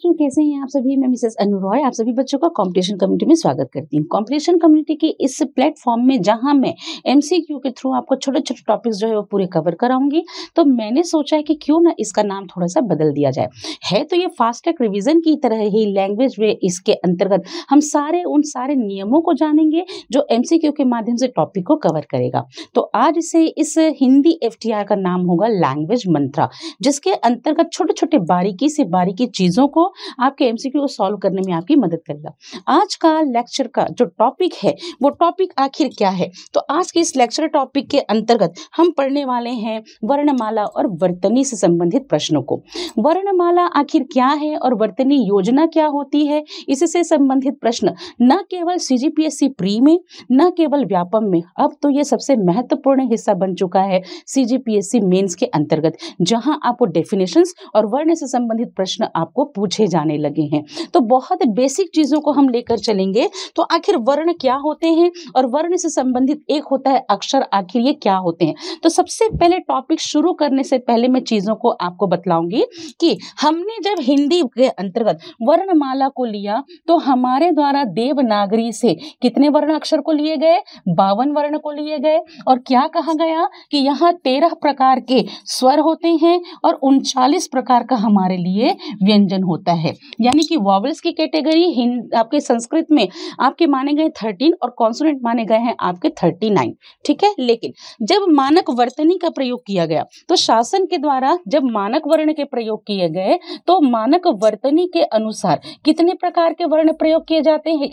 बच्चों कैसे हैं आप सभी मैं मिसेस अनु रॉय आप सभी बच्चों का कंपटीशन कम्युनिटी में स्वागत करती हूँ कंपटीशन कम्युनिटी के इस प्लेटफॉर्म में जहाँ मैं एमसीक्यू के थ्रू आपको छोटे छोटे टॉपिक्स जो है वो पूरे कवर कराऊंगी तो मैंने सोचा है कि क्यों ना इसका नाम थोड़ा सा बदल दिया जाए है तो ये फास्ट ट्रैक रिविजन की तरह ही लैंग्वेज में इसके अंतर्गत हम सारे उन सारे नियमों को जानेंगे जो एम के माध्यम से टॉपिक को कवर करेगा तो आज से इस हिंदी एफ का नाम होगा लैंग्वेज मंत्रा जिसके अंतर्गत छोटे छोटे बारीकी से बारीकी चीज़ों को जो आपके एमसीक्यू को सॉल्व करने में आपकी मदद करेगा आज का लेक्चर का जो टॉपिक है वो टॉपिक आखिर क्या है तो आज के इस लेक्चर टॉपिक के अंतर्गत हम पढ़ने वाले हैं वर्णमाला और वर्तनी से संबंधित प्रश्नों को वर्णमाला आखिर क्या है और वर्तनी योजना क्या होती है इससे संबंधित प्रश्न न केवल सीजीपीएससी प्री में न केवल व्यापम में अब तो ये सबसे महत्वपूर्ण हिस्सा बन चुका है सीजीपीएससी मेंस के अंतर्गत जहां आपको डेफिनेशंस और वर्ण से संबंधित प्रश्न आपको पूछे पूछे जाने लगे हैं तो बहुत बेसिक चीज़ों को हम लेकर चलेंगे तो आखिर वर्ण क्या होते हैं और वर्ण से संबंधित एक होता है अक्षर आखिर ये क्या होते हैं तो सबसे पहले टॉपिक शुरू करने से पहले मैं चीज़ों को आपको बतलाऊंगी कि हमने जब हिंदी के अंतर्गत वर्णमाला को लिया तो हमारे द्वारा देवनागरी से कितने वर्ण अक्षर को लिए गए बावन वर्ण को लिए गए और क्या कहा गया कि यहाँ तेरह प्रकार के स्वर होते हैं और उनचालीस प्रकार का हमारे लिए व्यंजन होता है होता है यानी कि वॉवल्स की कैटेगरी आपके संस्कृत में आपके माने गए थर्टीन और कॉन्सोनेंट माने गए हैं आपके थर्टी नाइन ठीक है लेकिन जब मानक वर्तनी का प्रयोग किया गया तो शासन के द्वारा जब मानक वर्ण के प्रयोग किए गए तो मानक वर्तनी के अनुसार कितने प्रकार के वर्ण प्रयोग किए जाते हैं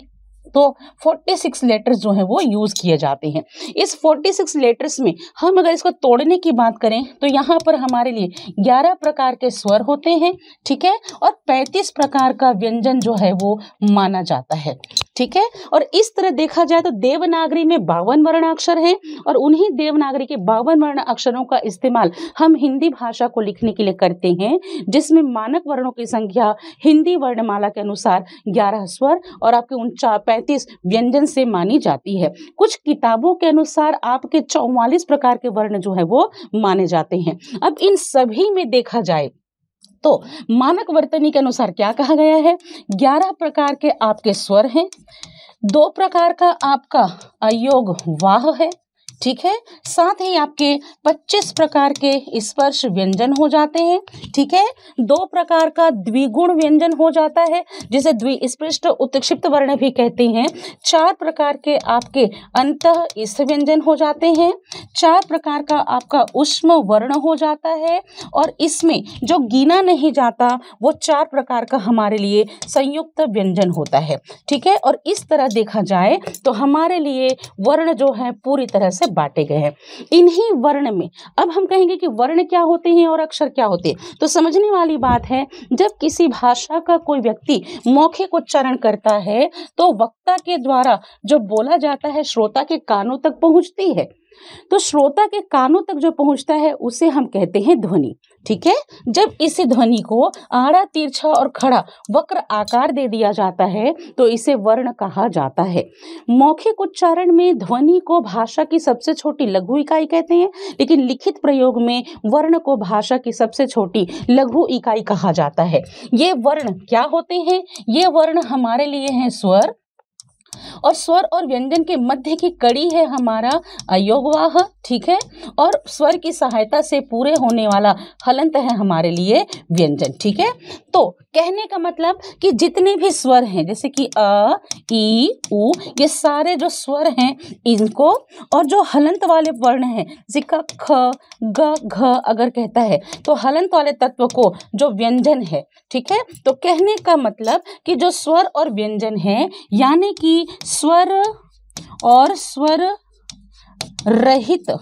तो 46 लेटर्स जो हैं वो यूज़ किए जाते हैं इस 46 लेटर्स में हम अगर इसको तोड़ने की बात करें तो यहाँ पर हमारे लिए 11 प्रकार के स्वर होते हैं ठीक है और 35 प्रकार का व्यंजन जो है वो माना जाता है ठीक है और इस तरह देखा जाए तो देवनागरी में बावन वर्ण अक्षर हैं और उन्हीं देवनागरी के बावन वर्ण अक्षरों का इस्तेमाल हम हिंदी भाषा को लिखने के लिए करते हैं जिसमें मानक वर्णों की संख्या हिंदी वर्णमाला के अनुसार ग्यारह स्वर और आपके उन पैंतीस व्यंजन से मानी जाती है कुछ किताबों के अनुसार आपके चौवालीस प्रकार के वर्ण जो है वो माने जाते हैं अब इन सभी में देखा जाए तो मानक वर्तनी के अनुसार क्या कहा गया है ग्यारह प्रकार के आपके स्वर हैं दो प्रकार का आपका अयोग वाह है ठीक है साथ ही आपके 25 प्रकार के स्पर्श व्यंजन हो जाते हैं ठीक है दो प्रकार का द्विगुण व्यंजन हो जाता है जिसे द्विस्पृष्ट उत्क्षिप्त वर्ण भी कहते हैं चार प्रकार के आपके अंत इस व्यंजन हो जाते हैं चार प्रकार का आपका उष्म वर्ण हो जाता है और इसमें जो गिना नहीं जाता वो चार प्रकार का हमारे लिए संयुक्त व्यंजन होता है ठीक है और इस तरह देखा जाए तो हमारे लिए वर्ण जो है पूरी तरह से में बांटे गए हैं इन्हीं वर्ण में अब हम कहेंगे कि वर्ण क्या होते हैं और अक्षर क्या होते हैं तो समझने वाली बात है जब किसी भाषा का कोई व्यक्ति मौखिक उच्चारण करता है तो वक्ता के द्वारा जो बोला जाता है श्रोता के कानों तक पहुंचती है तो श्रोता के कानों तक जो पहुंचता है उसे हम कहते हैं ध्वनि ठीक है जब इस ध्वनि को आड़ा तिरछा और खड़ा वक्र आकार दे दिया जाता है तो इसे वर्ण कहा जाता है मौखिक उच्चारण में ध्वनि को भाषा की सबसे छोटी लघु इकाई कहते हैं लेकिन लिखित प्रयोग में वर्ण को भाषा की सबसे छोटी लघु इकाई कहा जाता है ये वर्ण क्या होते हैं ये वर्ण हमारे लिए हैं स्वर और स्वर और व्यंजन के मध्य की कड़ी है हमारा अयोगवाह ठीक है और स्वर की सहायता से पूरे होने वाला हलंत है हमारे लिए व्यंजन ठीक है तो कहने का मतलब कि जितने भी स्वर हैं जैसे कि अ ई उ ये सारे जो स्वर हैं इनको और जो हलंत वाले वर्ण हैं जैसे ख ग घ अगर कहता है तो हलंत वाले तत्व को जो व्यंजन है ठीक है तो कहने का मतलब कि जो स्वर और व्यंजन है यानी कि स्वर और स्वर रहित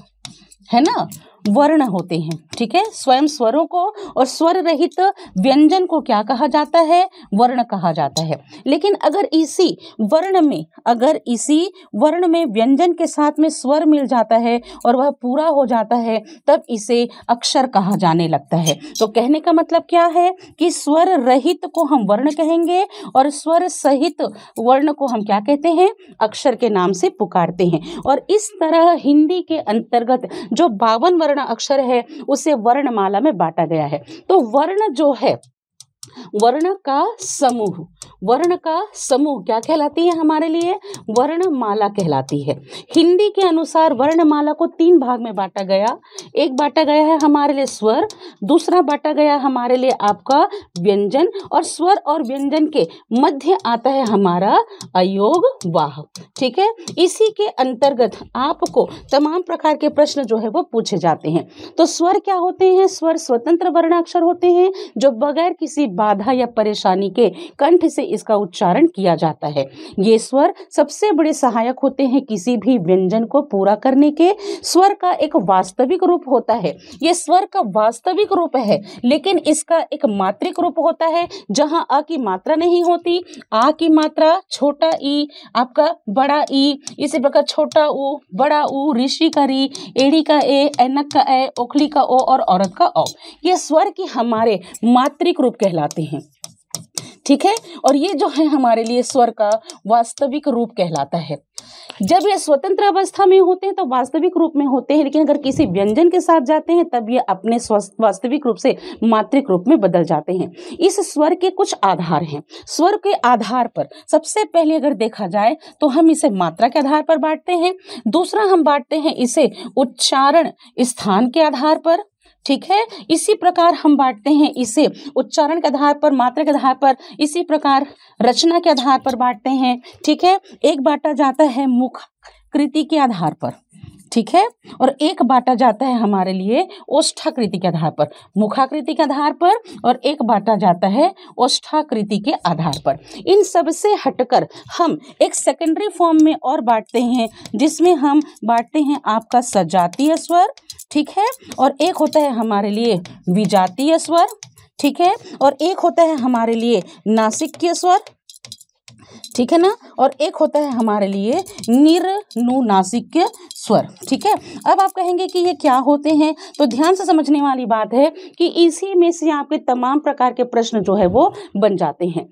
है ना वर्ण होते हैं ठीक है स्वयं स्वरों को और स्वर रहित व्यंजन को क्या कहा जाता है वर्ण कहा जाता है लेकिन अगर इसी वर्ण में अगर इसी वर्ण में व्यंजन के साथ में स्वर मिल जाता है और वह पूरा हो जाता है तब इसे अक्षर कहा जाने लगता है तो कहने का मतलब क्या है कि स्वर रहित को हम वर्ण कहेंगे और स्वर सहित वर्ण को हम क्या कहते हैं अक्षर के नाम से पुकारते हैं और इस तरह हिंदी के अंतर्गत जो बावन वर्ण वर्ण अक्षर है उसे वर्णमाला में बांटा गया है तो वर्ण जो है वर्ण का समूह वर्ण का समूह क्या कहलाती है हमारे लिए वर्णमाला कहलाती है हिंदी के अनुसार वर्णमाला को तीन भाग में बांटा गया एक बांटा गया है हमारे लिए स्वर दूसरा बांटा गया हमारे लिए आपका व्यंजन और स्वर और व्यंजन के मध्य आता है हमारा अयोग वाह ठीक है इसी के अंतर्गत आपको तमाम प्रकार के प्रश्न जो है वो पूछे जाते हैं तो स्वर क्या होते हैं स्वर स्वतंत्र वर्णाक्षर होते हैं जो बगैर किसी बाधा या परेशानी के कंठ से इसका उच्चारण किया जाता है ये स्वर सबसे बड़े सहायक होते हैं किसी भी व्यंजन को पूरा करने के स्वर का एक वास्तविक रूप होता है ये स्वर का वास्तविक रूप है लेकिन इसका एक मात्रिक रूप होता है जहाँ अ की मात्रा नहीं होती आ की मात्रा छोटा ई आपका बड़ा ई इसी प्रकार छोटा ऊ बड़ा ऊ ऋषि का री एड़ी का ए एनक का ए ओखली का ओ और औरत का ओ ये स्वर की हमारे मात्रिक रूप कहलाते कहलाते हैं ठीक है और ये जो है हमारे लिए स्वर का वास्तविक रूप कहलाता है जब ये स्वतंत्र अवस्था में होते हैं तो वास्तविक रूप में होते हैं लेकिन अगर किसी व्यंजन के साथ जाते हैं तब ये अपने वास्तविक रूप से मात्रिक रूप में बदल जाते हैं इस स्वर के कुछ आधार हैं स्वर के आधार पर सबसे पहले अगर देखा जाए तो हम इसे मात्रा के आधार पर बांटते हैं दूसरा हम बांटते हैं इसे उच्चारण स्थान के आधार पर ठीक है इसी प्रकार हम बांटते हैं इसे उच्चारण के आधार पर मात्रा के आधार पर इसी प्रकार रचना के आधार पर बांटते हैं ठीक है एक बांटा जाता है मुख कृति के आधार पर ठीक है और एक बांटा जाता है हमारे लिए ओष्ठाकृति के आधार पर मुखाकृति के आधार पर और एक बांटा जाता है ओष्ठाकृति के आधार पर इन सब से हटकर हम एक सेकेंडरी फॉर्म में और बांटते हैं जिसमें हम बांटते हैं आपका सजातीय स्वर ठीक है और एक होता है हमारे लिए विजातीय स्वर ठीक है और एक होता है हमारे लिए नासिक के स्वर ठीक है ना और एक होता है हमारे लिए निरनुनासिक स्वर ठीक है अब आप कहेंगे कि ये क्या होते हैं तो ध्यान से समझने वाली बात है कि इसी में से आपके तमाम प्रकार के प्रश्न जो है वो बन जाते हैं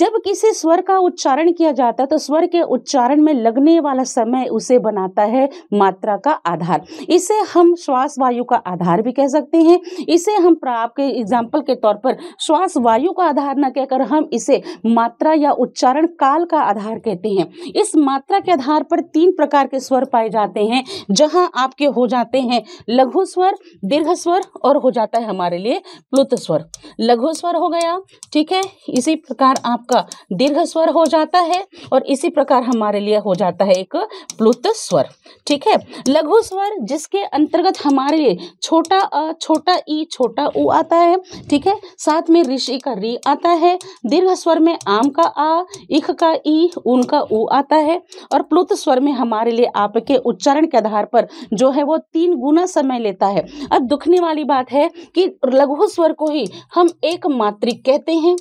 जब किसी स्वर का उच्चारण किया जाता है तो स्वर के उच्चारण में लगने वाला समय उसे बनाता है मात्रा का आधार इसे हम श्वास वायु का आधार भी कह सकते हैं इसे हम आपके एग्जाम्पल के तौर पर श्वास वायु का आधार ना कहकर हम इसे मात्रा या उच्चारण व्याकरण काल का आधार कहते हैं इस मात्रा के आधार पर तीन प्रकार के स्वर पाए जाते हैं जहां आपके हो जाते हैं लघु स्वर दीर्घ स्वर और हो जाता है हमारे लिए प्लुत स्वर लघु स्वर हो गया ठीक है इसी प्रकार आपका दीर्घ स्वर हो जाता है और इसी प्रकार हमारे लिए हो जाता है एक प्लुत स्वर ठीक है लघु स्वर जिसके अंतर्गत हमारे लिए छोटा अ छोटा ई छोटा उ आता है ठीक है साथ में ऋषि का री आता है दीर्घ स्वर में आम का आ इख का ई उनका ऊ आता है और प्लुत स्वर में हमारे लिए आपके उच्चारण के आधार पर जो है वो तीन गुना समय लेता है अब दुखने वाली बात है कि लघु स्वर को ही हम एक मात्रिक कहते हैं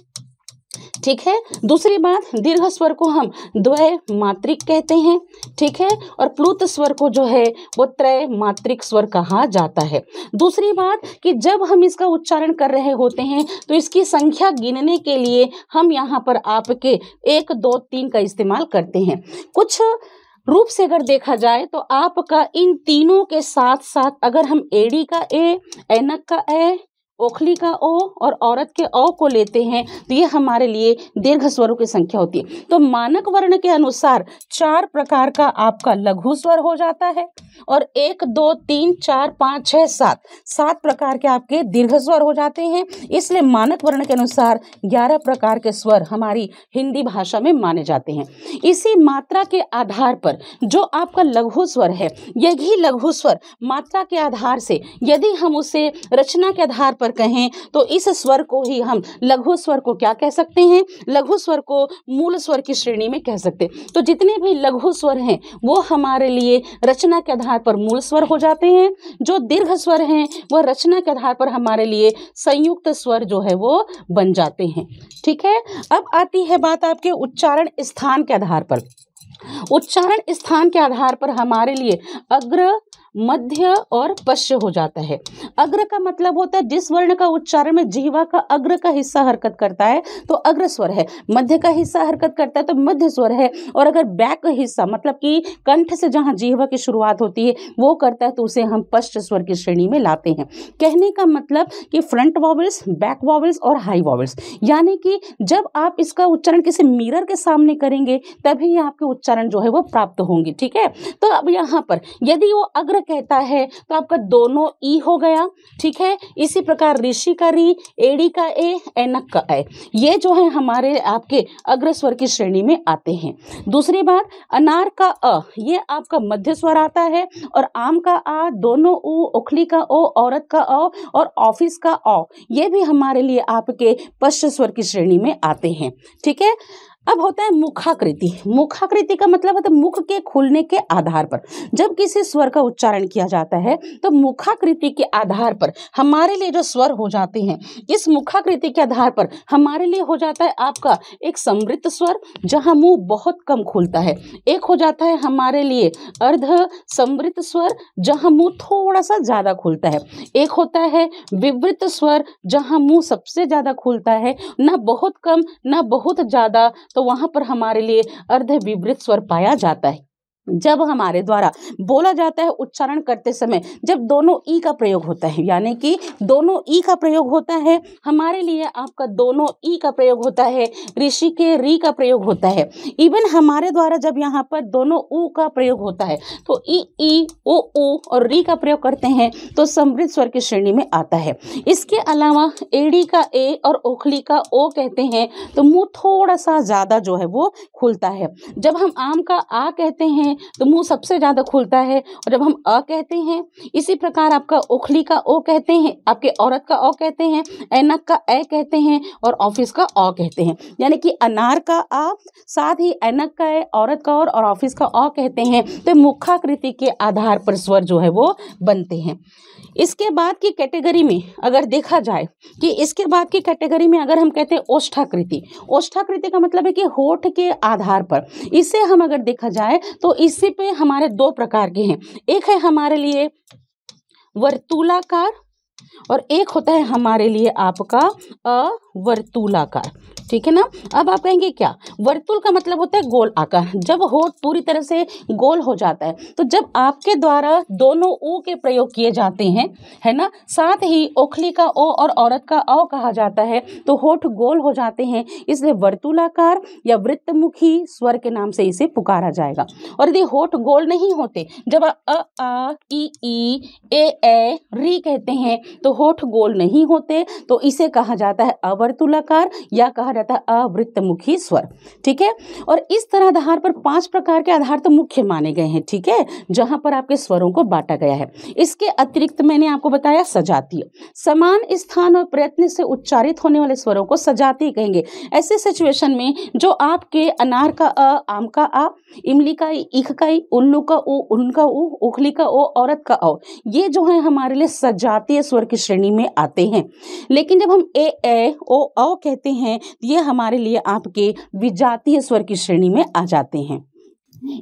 ठीक है दूसरी बात दीर्घ स्वर को हम द्वय मात्रिक कहते हैं ठीक है और प्लुत स्वर को जो है वो त्रय मात्रिक स्वर कहा जाता है दूसरी बात कि जब हम इसका उच्चारण कर रहे होते हैं तो इसकी संख्या गिनने के लिए हम यहाँ पर आपके एक दो तीन का इस्तेमाल करते हैं कुछ रूप से अगर देखा जाए तो आपका इन तीनों के साथ साथ अगर हम एडी का ए एनक का ए ओखली का ओ और औरत के औ को लेते हैं तो ये हमारे लिए दीर्घ स्वरों की संख्या होती है तो मानक वर्ण के अनुसार चार प्रकार का आपका लघु स्वर हो जाता है और एक दो तीन चार पाँच छः सात सात प्रकार के आपके दीर्घ स्वर हो जाते हैं इसलिए मानक वर्ण के अनुसार ग्यारह प्रकार के स्वर हमारी हिंदी भाषा में माने जाते हैं इसी मात्रा के आधार पर जो आपका लघु स्वर है यही लघु स्वर मात्रा के आधार से यदि हम उसे रचना के आधार पर पर कहें तो इस स्वर को ही हम लघु स्वर को क्या कह सकते हैं लघु स्वर को मूल स्वर की श्रेणी में कह सकते हैं तो जितने भी लघु स्वर हैं वो हमारे लिए रचना के आधार पर मूल स्वर हो जाते हैं जो दीर्घ स्वर हैं वह रचना के आधार पर हमारे लिए संयुक्त स्वर जो है वो बन जाते हैं ठीक है अब आती है बात आपके उच्चारण स्थान के आधार पर उच्चारण स्थान के आधार पर हमारे लिए अग्र मध्य और पश्य हो जाता है अग्र का मतलब होता है जिस वर्ण का उच्चारण में जीवा का अग्र का हिस्सा हरकत करता है तो अग्र स्वर है मध्य का हिस्सा हरकत करता है तो मध्य स्वर है और अगर बैक हिस्सा मतलब कि कंठ से जहाँ जीवा की शुरुआत होती है वो करता है तो उसे हम पश्च स्वर की श्रेणी में लाते हैं कहने का मतलब कि फ्रंट वॉवल्स बैक वॉवल्स और हाई वॉवल्स यानी कि जब आप इसका उच्चारण किसी मिरर के सामने करेंगे तभी आपके उच्चारण जो है वो प्राप्त होंगे ठीक है तो अब यहाँ पर यदि वो अग्र कहता है तो आपका दोनों ई हो गया ठीक है इसी प्रकार ऋषि का री एड़ी का ए एनक का ए ये जो है हमारे आपके अग्रस्वर की श्रेणी में आते हैं दूसरी बात अनार का अ ये आपका मध्य स्वर आता है और आम का आ दोनों ऊ उखली का ओ औरत का अ और ऑफिस का औ ये भी हमारे लिए आपके पश्च स्वर की श्रेणी में आते हैं ठीक है अब होता है मुखाकृति मुखाकृति का मतलब होता है मुख के खुलने के आधार पर जब किसी स्वर का उच्चारण किया जाता है तो मुखाकृति के आधार पर हमारे लिए जो स्वर हो जाते हैं इस मुखाकृति के आधार पर हमारे लिए हो जाता है आपका एक समृद्ध स्वर जहाँ मुंह बहुत कम खुलता है एक हो जाता है हमारे लिए अर्ध समृद्ध स्वर जहाँ मुंह थोड़ा सा ज़्यादा खुलता है एक होता है विवृत स्वर जहाँ मुंह सबसे ज़्यादा खुलता है ना बहुत कम ना बहुत ज़्यादा तो वहां पर हमारे लिए अर्ध विवृत स्वर पाया जाता है जब हमारे द्वारा बोला जाता है उच्चारण करते समय जब दोनों ई का प्रयोग होता है यानी कि दोनों ई का प्रयोग होता है हमारे लिए आपका दोनों ई का प्रयोग होता है ऋषि के री का प्रयोग होता है इवन हमारे द्वारा जब यहाँ पर दोनों ऊ का प्रयोग होता है तो ई ई ओ ऊ और री का प्रयोग करते हैं तो समृद्ध स्वर की श्रेणी में आता है इसके अलावा एड़ी का ए और ओखली का ओ कहते हैं तो मुँह थोड़ा सा ज़्यादा जो है वो खुलता है जब हम आम का आ कहते हैं हैं तो मुंह सबसे ज़्यादा खुलता है और जब हम अ कहते हैं इसी प्रकार आपका ओखली का ओ कहते हैं आपके औरत का ओ कहते हैं ऐनक का ए कहते हैं और ऑफिस का औ कहते हैं यानी कि अनार का आ साथ ही ऐनक का ए औरत का और, और ऑफिस का औ कहते हैं तो मुखाकृति के आधार पर स्वर जो है वो बनते हैं इसके बाद की कैटेगरी में अगर देखा जाए कि इसके बाद की कैटेगरी में अगर हम कहते हैं ओष्ठाकृति ओष्ठाकृति का मतलब है कि होठ के आधार पर इसे हम अगर देखा जाए तो इसी पे हमारे दो प्रकार के हैं एक है हमारे लिए वर्तूलाकार और एक होता है हमारे लिए आपका अ वर्तूलाकार ठीक है ना अब आप कहेंगे क्या वर्तुल का मतलब होता है गोल आकार जब होठ पूरी तरह से गोल हो जाता है तो जब आपके द्वारा दोनों ओ के प्रयोग किए जाते हैं है ना साथ ही ओखली का ओ और औरत का औ कहा जाता है तो होठ गोल हो जाते हैं इसलिए वर्तुलाकार या वृत्तमुखी स्वर के नाम से इसे पुकारा जाएगा और यदि होठ गोल नहीं होते जब अ आ ई ई ए ए री कहते हैं तो होठ गोल नहीं होते तो इसे कहा जाता है अव अवर्तुलाकार या कहा जाता है अवृत्तमुखी स्वर ठीक है और इस तरह आधार पर पांच प्रकार के आधार तो मुख्य माने गए हैं ठीक है जहां पर आपके स्वरों को बांटा गया है इसके अतिरिक्त मैंने आपको बताया सजातीय समान स्थान और प्रयत्न से उच्चारित होने वाले स्वरों को सजातीय कहेंगे ऐसे सिचुएशन में जो आपके अनार का अ आम का आ इमली का इ, इख का ई उल्लू का ओ उन का ऊ उखली का ओ औरत का औ ये जो है हमारे लिए सजातीय स्वर की श्रेणी में आते हैं लेकिन जब हम ए ए ओ औ कहते हैं ये हमारे लिए आपके विजातीय स्वर की श्रेणी में आ जाते हैं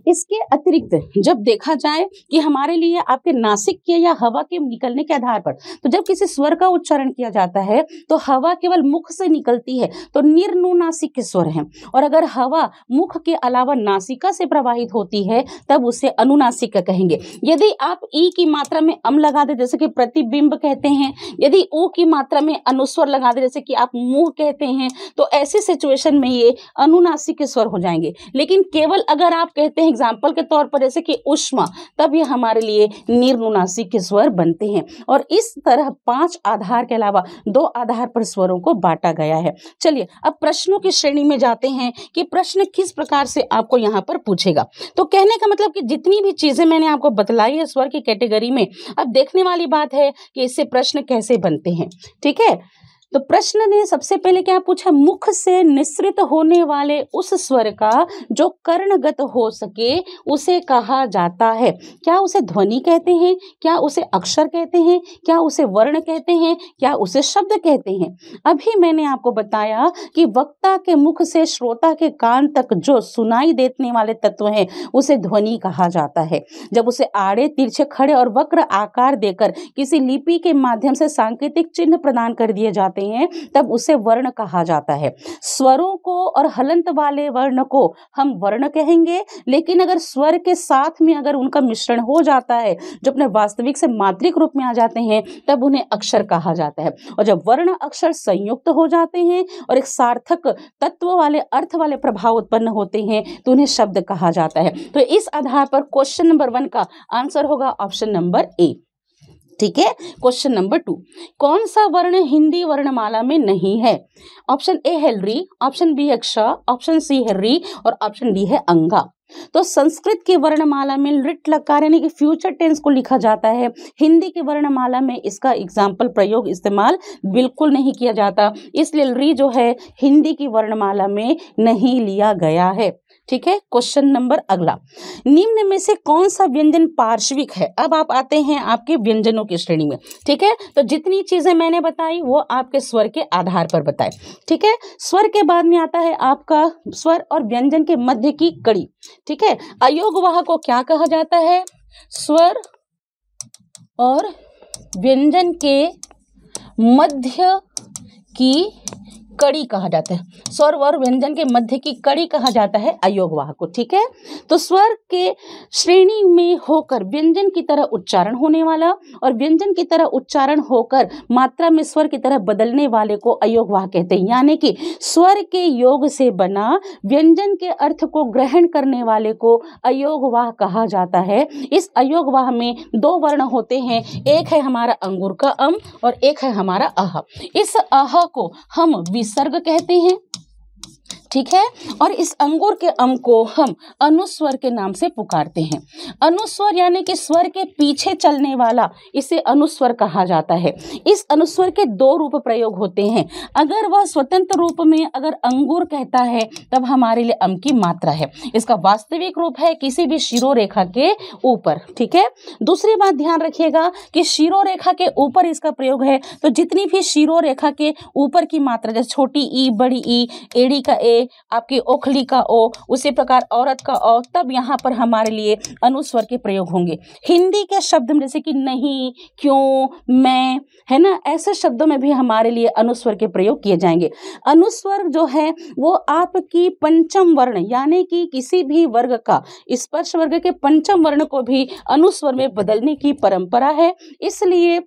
इसके अतिरिक्त जब देखा जाए कि हमारे लिए आपके नासिक के या हवा के निकलने के आधार पर तो जब किसी स्वर का उच्चारण किया जाता है तो हवा केवल मुख से निकलती है तो निर्नुनासिक के स्वर है और अगर हवा मुख के अलावा नासिका से प्रवाहित होती है तब उसे अनुनासिक कहेंगे यदि आप ई की मात्रा में अम लगा दे जैसे कि प्रतिबिंब कहते हैं यदि ओ की मात्रा में अनुस्वर लगा दे जैसे कि आप मुंह कहते हैं तो ऐसी सिचुएशन में ये अनुनासिक स्वर हो जाएंगे लेकिन केवल अगर आप कहते लेते हैं एग्जाम्पल के तौर पर जैसे कि उष्मा तब ये हमारे लिए निर्मुनासी के स्वर बनते हैं और इस तरह पांच आधार के अलावा दो आधार पर स्वरों को बांटा गया है चलिए अब प्रश्नों की श्रेणी में जाते हैं कि प्रश्न किस प्रकार से आपको यहाँ पर पूछेगा तो कहने का मतलब कि जितनी भी चीज़ें मैंने आपको बतलाई है स्वर की कैटेगरी में अब देखने वाली बात है कि इससे प्रश्न कैसे बनते हैं ठीक है तो प्रश्न ने सबसे पहले क्या पूछा मुख से निश्रित होने वाले उस स्वर का जो कर्णगत हो सके उसे कहा जाता है क्या उसे ध्वनि कहते हैं क्या उसे अक्षर कहते हैं क्या उसे वर्ण कहते हैं क्या उसे शब्द कहते हैं अभी मैंने आपको बताया कि वक्ता के मुख से श्रोता के कान तक जो सुनाई देने वाले तत्व हैं उसे ध्वनि कहा जाता है जब उसे आड़े तिरछे खड़े और वक्र आकार देकर किसी लिपि के माध्यम से सांकेतिक चिन्ह प्रदान कर दिए जाते जाते हैं तब उसे वर्ण कहा जाता है स्वरों को और हलंत वाले वर्ण को हम वर्ण कहेंगे लेकिन अगर स्वर के साथ में अगर उनका मिश्रण हो जाता है जो अपने वास्तविक से मात्रिक रूप में आ जाते हैं तब उन्हें अक्षर कहा जाता है और जब वर्ण अक्षर संयुक्त हो जाते हैं और एक सार्थक तत्व वाले अर्थ वाले प्रभाव उत्पन्न होते हैं तो उन्हें शब्द कहा जाता है तो इस आधार पर क्वेश्चन नंबर वन का आंसर होगा ऑप्शन नंबर ए ठीक है क्वेश्चन नंबर टू कौन सा वर्ण हिंदी वर्णमाला में नहीं है ऑप्शन ए हेलरी ऑप्शन बी अक्ष ऑप्शन सी री और ऑप्शन डी है अंगा तो संस्कृत की वर्णमाला में लिट लकार यानी कि फ्यूचर टेंस को लिखा जाता है हिंदी के वर्णमाला में इसका एग्जाम्पल प्रयोग इस्तेमाल बिल्कुल नहीं किया जाता इसलिए री जो है हिंदी की वर्णमाला में नहीं लिया गया है ठीक है क्वेश्चन नंबर अगला निम्न में से कौन सा व्यंजन पार्श्विक है अब आप आते हैं आपके व्यंजनों की श्रेणी में ठीक है तो जितनी चीजें मैंने बताई वो आपके स्वर के आधार पर बताए ठीक है स्वर के बाद में आता है आपका स्वर और व्यंजन के मध्य की कड़ी ठीक है अयोग वाह को क्या कहा जाता है स्वर और व्यंजन के मध्य की कड़ी कहा जाता है स्वर और व्यंजन के मध्य की कड़ी कहा जाता है अयोगवाह को ठीक है तो स्वर के श्रेणी में होकर व्यंजन की तरह उच्चारण होने वाला और व्यंजन की तरह उच्चारण होकर मात्रा में स्वर की तरह बदलने वाले को अयोगवाह कहते हैं यानी कि स्वर के योग से बना व्यंजन के अर्थ को ग्रहण करने वाले को अयोगवाह कहा जाता है इस अयोगवाह में दो वर्ण होते हैं एक है हमारा अंगूर का अम और एक है हमारा अह इस अह को हम विसर्ग कहते हैं ठीक है और इस अंगूर के अम को हम अनुस्वर के नाम से पुकारते हैं अनुस्वर यानी कि स्वर के पीछे चलने वाला इसे अनुस्वर कहा जाता है इस अनुस्वर के दो रूप प्रयोग होते हैं अगर वह स्वतंत्र रूप में अगर अंगूर कहता है तब हमारे लिए अम की मात्रा है इसका वास्तविक रूप है किसी भी शिरो रेखा के ऊपर ठीक है दूसरी बात ध्यान रखिएगा कि शिरो रेखा के ऊपर इसका प्रयोग है तो जितनी भी शिरो रेखा के ऊपर की मात्रा जैसे छोटी ई बड़ी ई एड़ी का ए आपकी ओखली का ओ उसी प्रकार औरत का ओ तब यहाँ पर हमारे लिए अनुस्वर के प्रयोग होंगे हिंदी के शब्द में जैसे कि नहीं क्यों मैं है ना ऐसे शब्दों में भी हमारे लिए अनुस्वर के प्रयोग किए जाएंगे अनुस्वर जो है वो आपकी पंचम वर्ण यानी कि किसी भी वर्ग का स्पर्श वर्ग के पंचम वर्ण को भी अनुस्वर में बदलने की परंपरा है इसलिए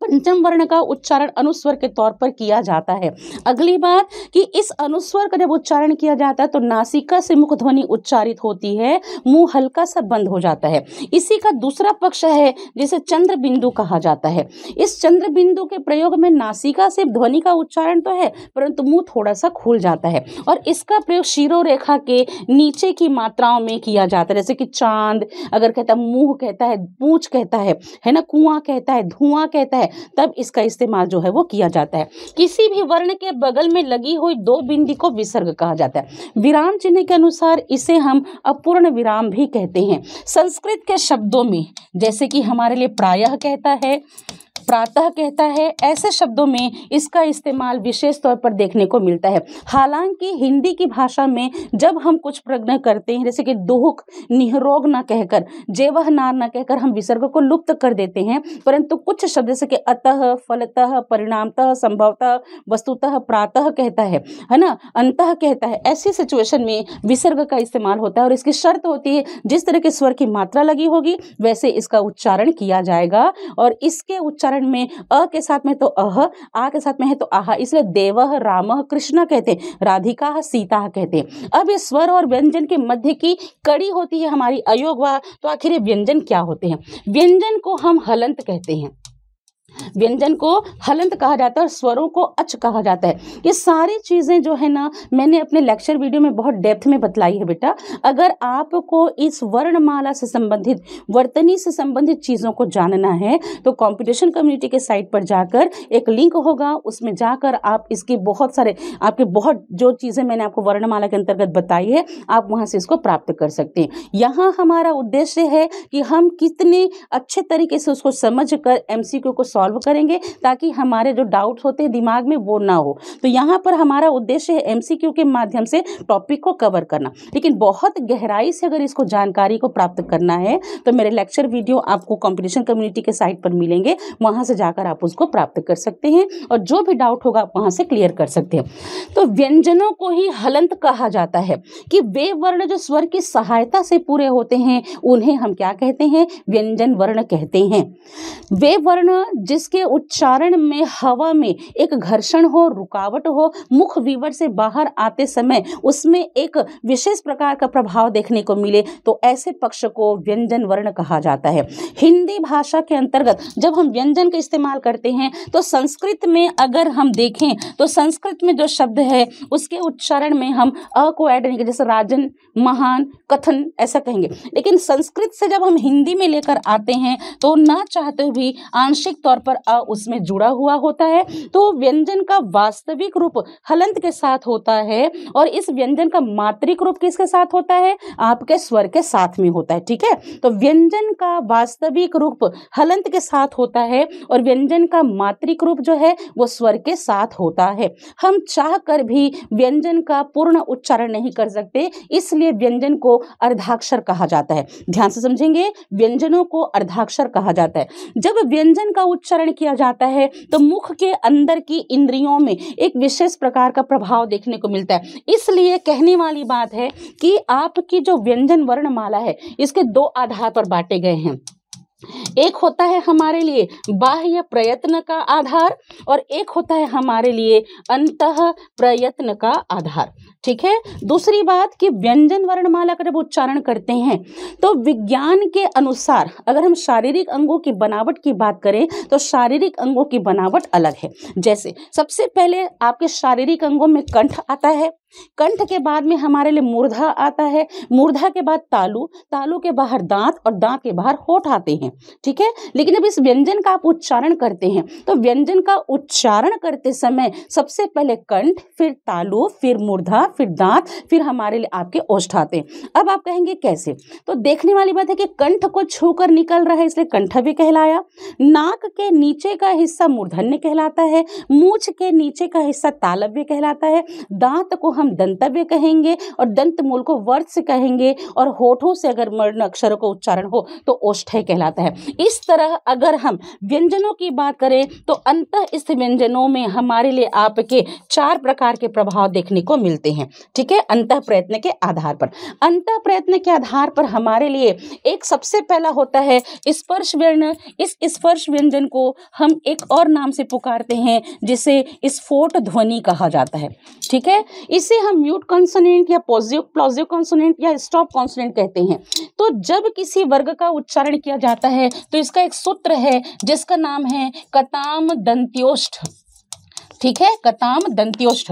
पंचम वर्ण का उच्चारण अनुस्वर के तौर पर किया जाता है अगली बात कि इस अनुस्वर का जब उच्चारण किया जाता है तो नासिका से मुख ध्वनि उच्चारित होती है मुंह हल्का सा बंद हो जाता है इसी का दूसरा पक्ष है जिसे चंद्र बिंदु कहा जाता है इस चंद्र बिंदु के प्रयोग में नासिका से ध्वनि का उच्चारण तो है परंतु मुंह थोड़ा सा खुल जाता है और इसका प्रयोग शीरो रेखा के नीचे की मात्राओं में किया जाता है जैसे कि चांद अगर कहता मुंह कहता है पूछ कहता है है ना कुआं कहता है धुआं कहता है है तब इसका इस्तेमाल जो है वो किया जाता है किसी भी वर्ण के बगल में लगी हुई दो बिंदी को विसर्ग कहा जाता है विराम चिन्ह के अनुसार इसे हम अपूर्ण विराम भी कहते हैं संस्कृत के शब्दों में जैसे कि हमारे लिए प्रायः कहता है प्रातः कहता है ऐसे शब्दों में इसका इस्तेमाल विशेष तौर पर देखने को मिलता है हालांकि हिंदी की भाषा में जब हम कुछ प्रज्ञा करते हैं जैसे कि दोहक निहरोग ना कहकर जेवह नार ना कहकर हम विसर्ग को लुप्त कर देते हैं परंतु कुछ शब्द जैसे कि अतः फलतः परिणामतः संभवतः वस्तुतः प्रातः कहता है है ना अंतः कहता है ऐसी सिचुएशन में विसर्ग का इस्तेमाल होता है और इसकी शर्त होती है जिस तरह के स्वर की मात्रा लगी होगी वैसे इसका उच्चारण किया जाएगा और इसके उच्चारण उच्चारण में अ के साथ में तो अह आ के साथ में है तो आह इसलिए देव राम कृष्ण कहते राधिका सीता कहते अब ये स्वर और व्यंजन के मध्य की कड़ी होती है हमारी अयोग तो आखिर ये व्यंजन क्या होते हैं व्यंजन को हम हलंत कहते हैं व्यंजन को हलंत कहा जाता है और स्वरों को अच कहा जाता है ये सारी चीज़ें जो है ना मैंने अपने लेक्चर वीडियो में बहुत डेप्थ में बतलाई है बेटा अगर आपको इस वर्णमाला से संबंधित वर्तनी से संबंधित चीज़ों को जानना है तो कॉम्पिटिशन कम्युनिटी के साइट पर जाकर एक लिंक होगा उसमें जाकर आप इसके बहुत सारे आपके बहुत जो चीज़ें मैंने आपको वर्णमाला के अंतर्गत बताई है आप वहाँ से इसको प्राप्त कर सकते हैं यहाँ हमारा उद्देश्य है कि हम कितने अच्छे तरीके से उसको समझ कर एम को सॉल्व करेंगे ताकि हमारे जो डाउट्स होते हैं दिमाग में वो ना हो तो यहाँ पर हमारा उद्देश्य है एम के माध्यम से टॉपिक को कवर करना लेकिन बहुत गहराई से अगर इसको जानकारी को प्राप्त करना है तो मेरे लेक्चर वीडियो आपको कॉम्पिटिशन कम्युनिटी के साइट पर मिलेंगे वहाँ से जाकर आप उसको प्राप्त कर सकते हैं और जो भी डाउट होगा आप वहाँ से क्लियर कर सकते हैं तो व्यंजनों को ही हलंत कहा जाता है कि वे वर्ण जो स्वर की सहायता से पूरे होते हैं उन्हें हम क्या कहते हैं व्यंजन वर्ण कहते हैं वे वर्ण ज जिसके उच्चारण में हवा में एक घर्षण हो रुकावट हो मुख विवर से बाहर आते समय उसमें एक विशेष प्रकार का प्रभाव देखने को मिले तो ऐसे पक्ष को व्यंजन वर्ण कहा जाता है हिंदी भाषा के अंतर्गत जब हम व्यंजन का इस्तेमाल करते हैं तो संस्कृत में अगर हम देखें तो संस्कृत में जो शब्द है उसके उच्चारण में हम अ को ऐड नहीं जैसे राजन महान कथन ऐसा कहेंगे लेकिन संस्कृत से जब हम हिंदी में लेकर आते हैं तो ना चाहते हुए भी आंशिक तौर पर अ उसमें जुड़ा हुआ होता है तो व्यंजन का वास्तविक रूप हलंत के साथ होता है और इस व्यंजन का मात्रिक रूप किसके साथ होता है आपके स्वर के साथ में होता है ठीक है तो व्यंजन का वास्तविक रूप हलंत के साथ होता है और व्यंजन का मात्रिक रूप जो है वो स्वर के साथ होता है हम चाह कर भी व्यंजन का पूर्ण उच्चारण नहीं कर सकते इसलिए व्यंजन को अर्धाक्षर कहा जाता है ध्यान से समझेंगे व्यंजनों को अर्धाक्षर कहा जाता है जब व्यंजन का उच्चारण उच्चारण किया जाता है तो मुख के अंदर की इंद्रियों में एक विशेष प्रकार का प्रभाव देखने को मिलता है इसलिए कहने वाली बात है कि आपकी जो व्यंजन वर्णमाला है इसके दो आधार पर बांटे गए हैं एक होता है हमारे लिए बाह्य प्रयत्न का आधार और एक होता है हमारे लिए अंत प्रयत्न का आधार ठीक है दूसरी बात कि व्यंजन वर्णमाला का जब उच्चारण करते हैं तो विज्ञान के अनुसार अगर हम शारीरिक अंगों की बनावट की बात करें तो शारीरिक अंगों की बनावट अलग है जैसे सबसे पहले आपके शारीरिक अंगों में कंठ आता है कंठ के बाद में हमारे लिए मूर्धा आता है मूर्धा के बाद तालु तालु के बाहर दांत और दांत के बाहर होठ आते हैं ठीक है लेकिन अब इस व्यंजन का आप उच्चारण करते हैं तो व्यंजन का उच्चारण करते समय सबसे पहले कंठ फिर तालु फिर मूर्धा फिर दांत फिर हमारे लिए आपके ओष्ठ आते हैं अब आप कहेंगे कैसे तो देखने वाली बात है कि कंठ को छू कर निकल रहा है इसलिए कंठ भी कहलाया नाक के नीचे का हिस्सा मूर्धन्य कहलाता है मूछ के नीचे का हिस्सा तालव्य कहलाता है दांत को हम हम दंतव्य कहेंगे और दंत मूल को वर्ष कहेंगे और होठों से अगर मर्ण अक्षरों का उच्चारण हो तो ओष्ठय कहलाता है इस तरह अगर हम व्यंजनों की बात करें तो अंत इस व्यंजनों में हमारे लिए आपके चार प्रकार के प्रभाव देखने को मिलते हैं ठीक है अंत प्रयत्न के आधार पर अंत प्रयत्न के आधार पर हमारे लिए एक सबसे पहला होता है स्पर्श व्यंजन इस स्पर्श व्यंजन को हम एक और नाम से पुकारते हैं जिसे स्फोट ध्वनि कहा जाता है ठीक है इस इसे हम म्यूट कॉन्सोनेंट या पॉजिटिव प्लॉजिव कॉन्सोनेंट या स्टॉप कॉन्सोनेंट कहते हैं तो जब किसी वर्ग का उच्चारण किया जाता है तो इसका एक सूत्र है जिसका नाम है कताम दंत्योष्ठ ठीक है कताम दंत्योष्ठ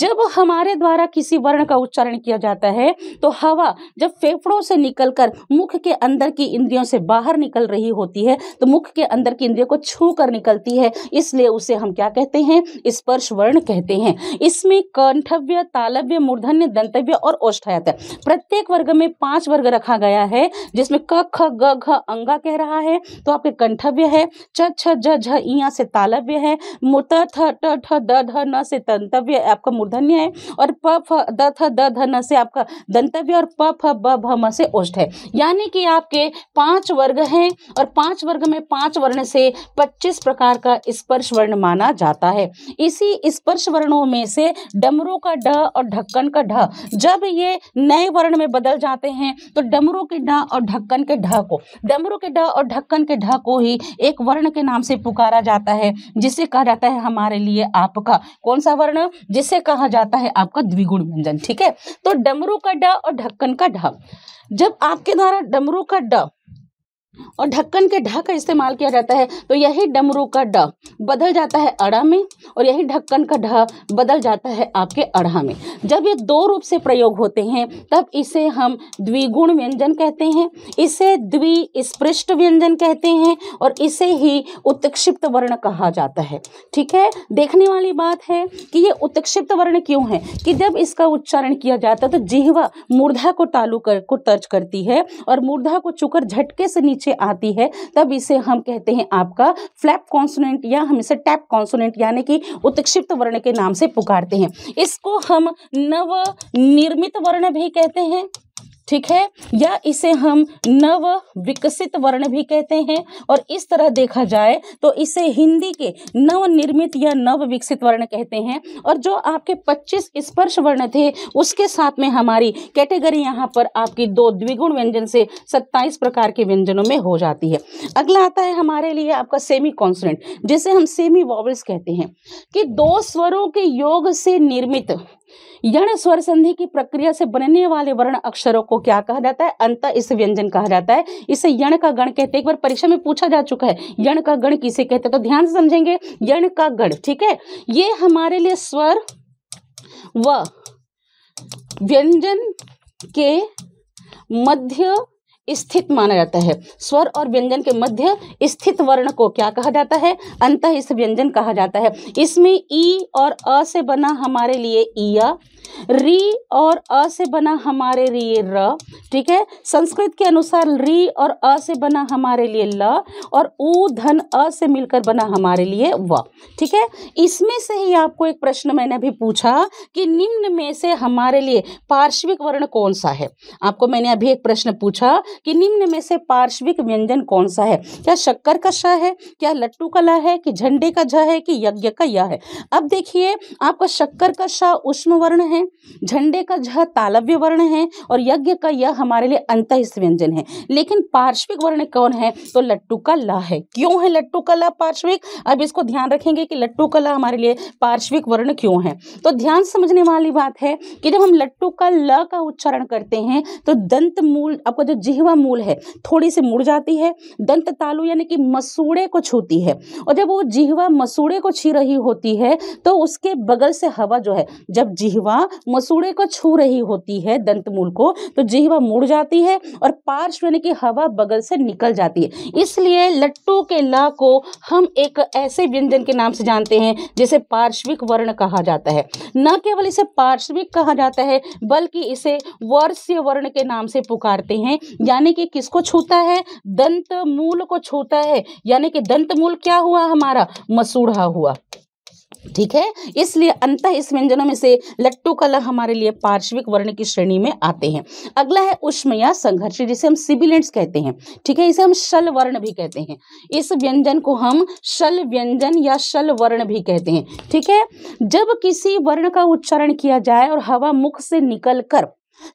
जब हमारे द्वारा किसी वर्ण का उच्चारण किया जाता है तो हवा जब फेफड़ों से निकलकर मुख के अंदर की इंद्रियों से बाहर निकल रही होती है तो मुख के अंदर की इंद्रियों को छू कर निकलती है इसलिए उसे हम क्या कहते हैं स्पर्श वर्ण कहते हैं इसमें कंठव्य तालव्य मूर्धन्य दंतव्य और ओष्ठायत प्रत्येक वर्ग में पांच वर्ग रखा गया है जिसमें क ख ग घ अंगा कह रहा है तो आपके कंठव्य है छ छ ज झ इया से तालव्य है मुत थ ट ठ द ध न से दंतव्य आपका मूर्धन्य है और प फ द थ द ध न से आपका दंतव्य और प फ ब भ म से ओष्ठ है यानी कि आपके पांच वर्ग हैं और पांच वर्ग में पांच वर्ण से पच्चीस प्रकार का स्पर्श वर्ण माना जाता है इसी स्पर्श वर्णों में से डमरों का ढ और ढक्कन का ढ जब ये नए वर्ण में बदल जाते हैं तो डमरों के ढ और ढक्कन के ढ को डमरों के ढ और ढक्कन के ढ को ही एक वर्ण के नाम से पुकारा जाता है जिसे कहा जाता है हमारे लिए आपका कौन सा वर्ण जिसे कहा जाता है आपका द्विगुण व्यंजन ठीक है तो डमरू का ड और ढक्कन का ढ जब आपके द्वारा डमरू का ड और ढक्कन के ढ का इस्तेमाल किया जाता है तो यही डमरू का ड बदल जाता है अड़ा में और यही ढक्कन का ढ बदल जाता है आपके अड़ा में जब ये दो रूप से प्रयोग होते हैं तब इसे हम द्विगुण व्यंजन कहते हैं इसे द्विस्पृष्ट व्यंजन कहते हैं और इसे ही उत्क्षिप्त वर्ण कहा जाता है ठीक है देखने वाली बात है कि ये उत्क्षिप्त वर्ण क्यों है कि जब इसका उच्चारण किया जाता है तो जिहवा मूर्धा को तालू कर को तर्ज करती है और मूर्धा को चुकर झटके से नीचे पीछे आती है तब इसे हम कहते हैं आपका फ्लैप कॉन्सोनेंट या हम इसे टैप कॉन्सोनेंट यानी कि उत्क्षिप्त वर्ण के नाम से पुकारते हैं इसको हम नव निर्मित वर्ण भी कहते हैं ठीक है या इसे हम नव विकसित वर्ण भी कहते हैं और इस तरह देखा जाए तो इसे हिंदी के नव निर्मित या नव विकसित वर्ण कहते हैं और जो आपके 25 स्पर्श वर्ण थे उसके साथ में हमारी कैटेगरी यहाँ पर आपकी दो द्विगुण व्यंजन से 27 प्रकार के व्यंजनों में हो जाती है अगला आता है हमारे लिए आपका सेमी कॉन्सनेंट जिसे हम सेमी वॉवल्स कहते हैं कि दो स्वरों के योग से निर्मित यण स्वर संधि की प्रक्रिया से बनने वाले वर्ण अक्षरों को क्या कहा जाता है अंत इस व्यंजन कहा जाता है इसे यण का गण कहते हैं एक बार परीक्षा में पूछा जा चुका है यण का गण किसे कहते हैं तो ध्यान से समझेंगे यण का गण ठीक है ये हमारे लिए स्वर व्यंजन के मध्य स्थित माना जाता है स्वर और व्यंजन के मध्य स्थित वर्ण को क्या कहा जाता है अंत इस व्यंजन कहा जाता है इसमें ई और अ से बना हमारे लिए ईया री और अ से बना हमारे लिए र ठीक है संस्कृत के अनुसार री और अ से बना हमारे लिए ल और उ धन अ से मिलकर बना हमारे लिए व ठीक है इसमें से ही आपको एक प्रश्न मैंने अभी पूछा कि निम्न में से हमारे लिए पार्श्विक वर्ण कौन सा है आपको मैंने अभी एक प्रश्न पूछा कि निम्न में से पार्श्विक व्यंजन कौन सा है क्या शक्कर का श है क्या लट्टू का ला है कि झंडे का झ है कि यज्ञ का या है अब देखिए आपका शक्कर का श उष्म वर्ण है झंडे का झ तालव्य वर्ण है और यज्ञ का यह हमारे लिए अंत व्यंजन है लेकिन पार्श्विक वर्ण कौन है तो लट्टू का ला है क्यों है लट्टू का ला पार्श्विक अब इसको ध्यान रखेंगे कि लट्टू का ला हमारे लिए पार्श्विक वर्ण क्यों है तो ध्यान समझने वाली बात है कि जब हम लट्टू का ल का उच्चारण करते हैं तो दंत मूल आपका जो जिहवा हुआ मूल है थोड़ी सी मुड़ जाती है दंत तालु यानी कि मसूड़े को छूती है और जब वो जिहवा मसूड़े को छी रही होती है तो उसके बगल से हवा जो है जब जिहवा मसूड़े को छू रही होती है दंत मूल को तो जिहवा मुड़ जाती है और पार्श्व यानी कि हवा बगल से निकल जाती है इसलिए लट्टू के ला को हम एक ऐसे व्यंजन के नाम से जानते हैं जिसे पार्श्विक वर्ण कहा जाता है न केवल इसे पार्श्विक कहा जाता है बल्कि इसे वर्ष्य वर्ण के नाम से पुकारते हैं या यानी कि किसको छूता है दंत मूल को छूता है यानी कि दंत मूल क्या हुआ हमारा मसूढ़ा हुआ ठीक है इसलिए अंत इस व्यंजनों में से लट्टू कला हमारे लिए पार्श्विक वर्ण की श्रेणी में आते हैं अगला है उष्म या संघर्ष जिसे हम सिबिलेंट्स कहते हैं ठीक है इसे हम शल वर्ण भी कहते हैं इस व्यंजन को हम शल व्यंजन या शल वर्ण भी कहते हैं ठीक है जब किसी वर्ण का उच्चारण किया जाए और हवा मुख से निकल कर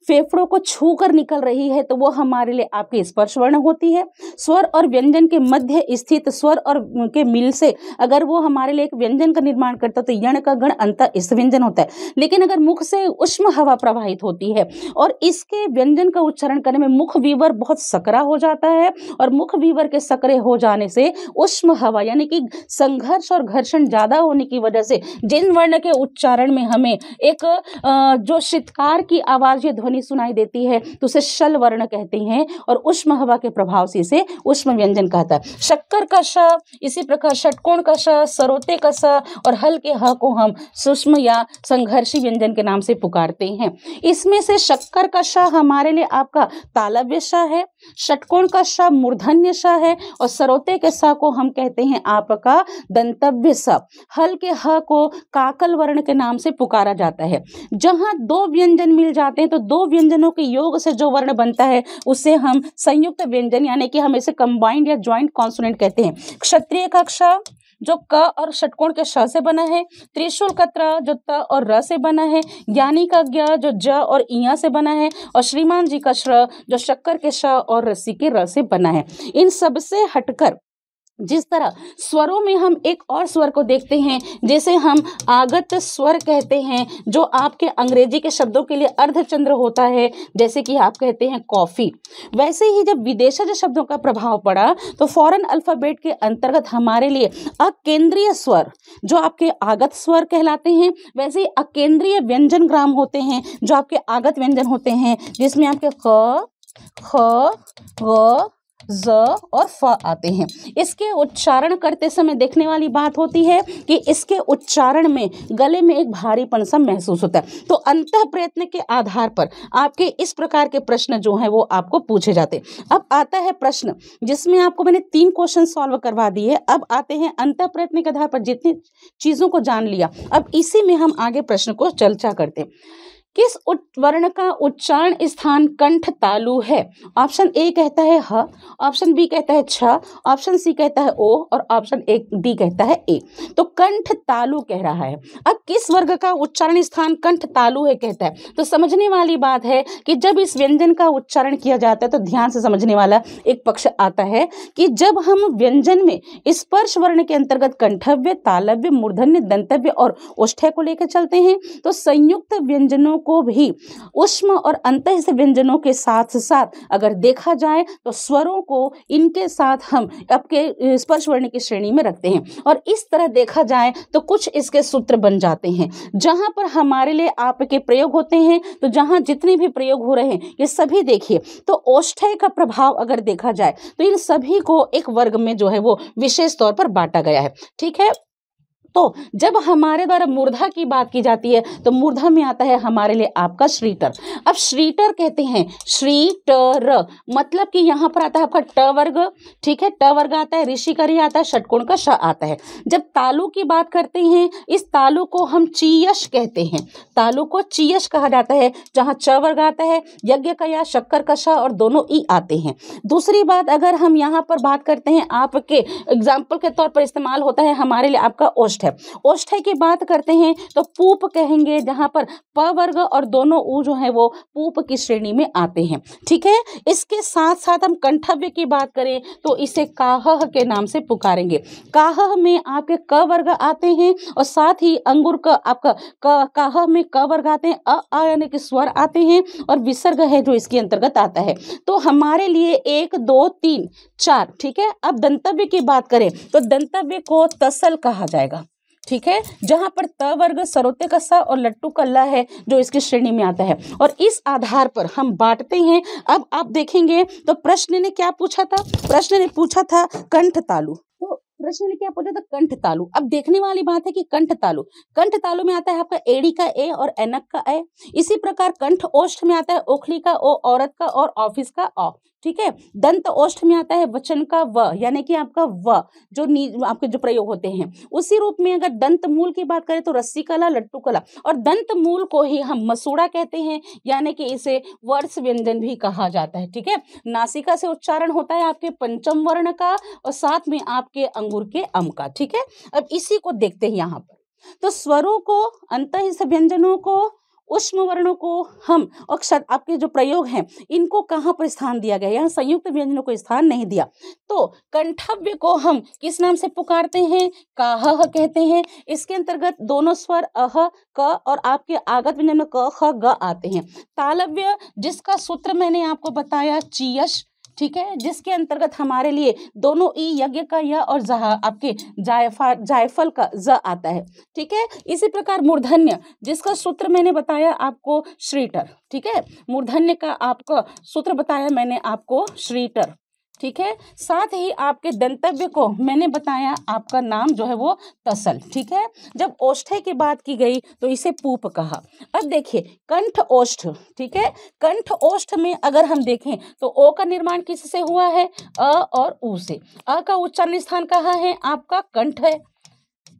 फेफड़ों को छू कर निकल रही है तो वो हमारे लिए आपकी स्पर्श वर्ण होती है स्वर और व्यंजन के मध्य स्थित स्वर और के मिल से अगर वो हमारे लिए एक व्यंजन का निर्माण करता है तो यण का गण अंत इस व्यंजन होता है लेकिन अगर मुख से उष्म हवा प्रवाहित होती है और इसके व्यंजन का उच्चारण करने में मुख विवर बहुत सकरा हो जाता है और मुख विवर के सकरे हो जाने से उष्म हवा यानी कि संघर्ष और घर्षण ज़्यादा होने की वजह से जिन वर्ण के उच्चारण में हमें एक जो शीतकार की आवाज़ ध्वनि सुनाई देती है तो उसे शल वर्ण कहते हैं और उष्म हवा के प्रभाव से इसे उष्म व्यंजन कहता है शक्कर का श इसी प्रकार षटकोण का श सरोते का स और हल के ह को हम सूक्ष्म या संघर्षी व्यंजन के नाम से पुकारते हैं इसमें से शक्कर का श हमारे लिए आपका तालव्य श है षटकोण का स मूर्धन्य स है और सरोते के स को हम कहते हैं आपका दंतव्य स हल के ह को काकल वर्ण के नाम से पुकारा जाता है जहां दो व्यंजन मिल जाते हैं तो दो व्यंजनों के योग से जो वर्ण बनता है उसे हम संयुक्त व्यंजन यानी कि हम इसे कंबाइंड या ज्वाइंट कॉन्सोनेंट कहते हैं क्षत्रिय का क्ष जो क और षटकोण के श से बना है त्रिशूल का त्र जो त और र से बना है ज्ञानी का ज्ञ जो ज और इया से बना है और श्रीमान जी का श्र जो शक्कर के श और रस्सी के र से बना है इन सबसे हटकर जिस तरह स्वरों में हम एक और स्वर को देखते हैं जैसे हम आगत स्वर कहते हैं जो आपके अंग्रेजी के शब्दों के लिए अर्धचंद्र होता है जैसे कि आप कहते हैं कॉफ़ी वैसे ही जब विदेशज शब्दों का प्रभाव पड़ा तो फॉरेन अल्फ़ाबेट के अंतर्गत हमारे लिए अकेंद्रीय स्वर जो आपके आगत स्वर कहलाते हैं वैसे ही अकेंद्रीय व्यंजन ग्राम होते हैं जो आपके आगत व्यंजन होते हैं जिसमें आपके ख ख ज और फ आते हैं इसके उच्चारण करते समय देखने वाली बात होती है कि इसके उच्चारण में गले में एक भारीपन सा महसूस होता है तो अंत प्रयत्न के आधार पर आपके इस प्रकार के प्रश्न जो हैं वो आपको पूछे जाते हैं अब आता है प्रश्न जिसमें आपको मैंने तीन क्वेश्चन सॉल्व करवा दिए अब आते हैं अंत प्रयत्न के आधार पर जितनी चीज़ों को जान लिया अब इसी में हम आगे प्रश्न को चर्चा करते हैं किस वर्ण का उच्चारण स्थान कंठ तालु है ऑप्शन ए कहता है ह ऑप्शन बी कहता है छ ऑप्शन सी कहता है ओ और ऑप्शन ए डी कहता है ए तो कंठ तालु कह रहा है अब किस वर्ग का उच्चारण स्थान कंठ तालु है कहता है तो समझने वाली बात है कि जब इस व्यंजन का उच्चारण किया जाता है तो ध्यान से समझने वाला एक पक्ष आता है कि जब हम व्यंजन में स्पर्श वर्ण के अंतर्गत कंठव्य तालव्य मूर्धन्य दंतव्य और उष्ठ को लेकर चलते हैं तो संयुक्त व्यंजनों को भी उष्म और अंत व्यंजनों के साथ साथ अगर देखा जाए तो स्वरों को इनके साथ हम आपके स्पर्श वर्ण की श्रेणी में रखते हैं और इस तरह देखा जाए तो कुछ इसके सूत्र बन जाते जाते हैं जहाँ पर हमारे लिए आपके प्रयोग होते हैं तो जहाँ जितने भी प्रयोग हो रहे हैं ये सभी देखिए तो औष्ठय का प्रभाव अगर देखा जाए तो इन सभी को एक वर्ग में जो है वो विशेष तौर पर बांटा गया है ठीक है तो जब हमारे द्वारा मुर्धा की बात की जाती है तो मुर्धा में आता है हमारे लिए आपका श्रीटर अब श्रीटर कहते हैं श्री टर मतलब कि यहाँ पर आता है आपका ट वर्ग ठीक है ट वर्ग आता है ऋषि करी आता है षटकोण का श आता है जब तालु की बात करते हैं इस तालु को हम चीयश कहते हैं तालु को चीयश कहा जाता है जहाँ च वर्ग आता है यज्ञ का या शक्कर का श और दोनों ई आते हैं दूसरी बात अगर हम यहाँ पर बात करते हैं आपके एग्जाम्पल के तौर पर इस्तेमाल होता है हमारे लिए आपका ओष्ठ ओष्ठ है की बात करते हैं तो पूप कहेंगे जहां पर प वर्ग और दोनों ऊ जो है वो पूप की श्रेणी में आते हैं ठीक है इसके साथ साथ हम कंठव्य की बात करें तो इसे काह के नाम से पुकारेंगे काह में आपके क वर्ग आते हैं और साथ ही अंगुर का आपका काह में क वर्ग आते हैं अ आ यानी कि स्वर आते हैं और विसर्ग है जो इसके अंतर्गत आता है तो हमारे लिए एक दो तीन चार ठीक है अब दंतव्य की बात करें तो दंतव्य को तसल कहा जाएगा ठीक है जहां पर त वर्ग सरोते कस्सा और लट्टू कल्ला है जो इसकी श्रेणी में आता है और इस आधार पर हम बांटते हैं अब आप देखेंगे तो प्रश्न ने क्या पूछा था प्रश्न ने पूछा था कंठ तालु तो प्रश्न ने क्या पूछा था कंठ तालु अब देखने वाली बात है कि कंठ तालु कंठ तालु में आता है आपका एड़ी का ए और एनक का ए इसी प्रकार कंठ ओष्ठ में आता है ओखली का ओ औरत का और ऑफिस का ऑ ठीक है दंत औष्ठ में आता है वचन का व यानी कि आपका व जो आपके जो प्रयोग होते हैं उसी रूप में अगर दंत मूल की बात करें तो रस्सी कला लट्टू कला और दंत मूल को ही हम मसूड़ा कहते हैं यानी कि इसे वर्ष व्यंजन भी कहा जाता है ठीक है नासिका से उच्चारण होता है आपके पंचम वर्ण का और साथ में आपके अंगूर के अम का ठीक है अब इसी को देखते हैं यहाँ पर तो स्वरों को अंत व्यंजनों को उष्म वर्णों को हम अक्षर आपके जो प्रयोग हैं इनको कहाँ पर स्थान दिया गया यहाँ संयुक्त व्यंजनों को स्थान नहीं दिया तो कंठव्य को हम किस नाम से पुकारते हैं काह कहते हैं इसके अंतर्गत दोनों स्वर अह क और आपके आगत व्यंजन में क ख ग आते हैं तालव्य जिसका सूत्र मैंने आपको बताया चीयश ठीक है जिसके अंतर्गत हमारे लिए दोनों ई यज्ञ का यह और जहा आपके जायफा जायफल का ज आता है ठीक है इसी प्रकार मूर्धन्य जिसका सूत्र मैंने बताया आपको श्रीटर ठीक है मूर्धन्य का आपका सूत्र बताया मैंने आपको श्रीटर ठीक है साथ ही आपके दंतव्य को मैंने बताया आपका नाम जो है वो तसल ठीक है जब ओष्ठे की बात की गई तो इसे पूप कहा अब देखिए कंठ ओष्ठ ठीक है कंठ ओष्ठ में अगर हम देखें तो ओ का निर्माण किससे हुआ है अ और ऊ से अ का उच्चारण स्थान कहाँ है आपका कंठ है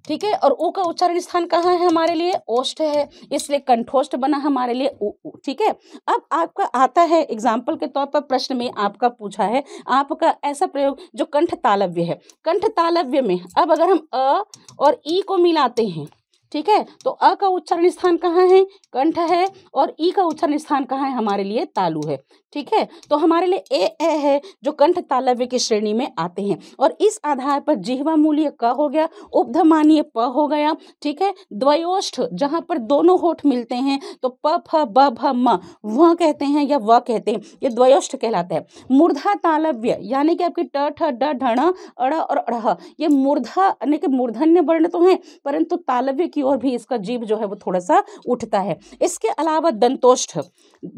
ठीक है और ऊ का उच्चारण स्थान कहाँ है हमारे लिए ओष्ट है इसलिए कंठोष्ठ बना हमारे लिए ठीक है अब आपका आता है एग्जाम्पल के तौर पर प्रश्न में आपका पूछा है आपका ऐसा प्रयोग जो कंठ तालव्य है कंठ तालव्य में अब अगर हम अ और ई को मिलाते हैं ठीक है तो अ का उच्चारण स्थान कहाँ है कंठ है और ई का उच्चारण स्थान कहाँ है हमारे लिए तालु है ठीक है तो हमारे लिए ए ए है जो कंठ तालव्य की श्रेणी में आते हैं और इस आधार पर जिहवा मूल्य क हो गया उपधमानीय प हो गया ठीक है द्वयोष्ठ जहाँ पर दोनों होठ मिलते हैं तो प फ ब भ म व कहते हैं या व कहते हैं ये द्वयोष्ठ कहलाता है मूर्धा तालव्य यानी कि आपकी ट ठ ड ढ अड़ और अड़ह ये मूर्धा यानी कि मूर्धन्य वर्ण तो हैं परंतु तालव्य की ओर भी इसका जीभ जो है वो थोड़ा सा उठता है इसके अलावा दंतोष्ठ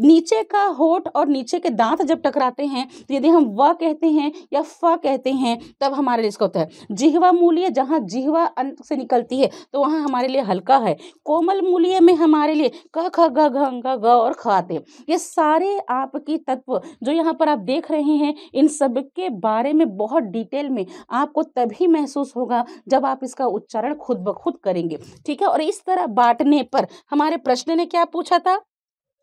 नीचे का होठ और नीचे के दांत जब टकराते हैं तो यदि हम व कहते हैं या फ कहते हैं तब हमारे लिए इसका होता है जिहवा मूल्य जहाँ जिहवा अंत से निकलती है तो वहाँ हमारे लिए हल्का है कोमल मूल्य में हमारे लिए क ख ग घ ग और खाते ये सारे आपकी तत्व जो यहाँ पर आप देख रहे हैं इन सब के बारे में बहुत डिटेल में आपको तभी महसूस होगा जब आप इसका उच्चारण खुद ब खुद करेंगे ठीक ठीक है और इस तरह बांटने पर हमारे प्रश्न ने क्या पूछा था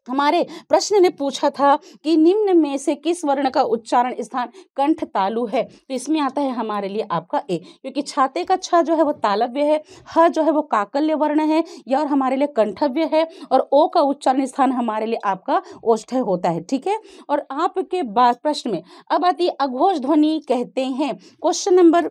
हमारे प्रश्न ने पूछा था कि निम्न में से किस वर्ण का उच्चारण स्थान कंठ तालु है तो इसमें आता है हमारे लिए आपका ए क्योंकि छाते का छ जो है वो तालव्य है ह जो है वो काकल्य वर्ण है यह और हमारे लिए कंठव्य है और ओ का उच्चारण स्थान हमारे लिए आपका ओष्ठ होता है ठीक है और आपके बाद प्रश्न में अब आती अघोष ध्वनि कहते हैं क्वेश्चन नंबर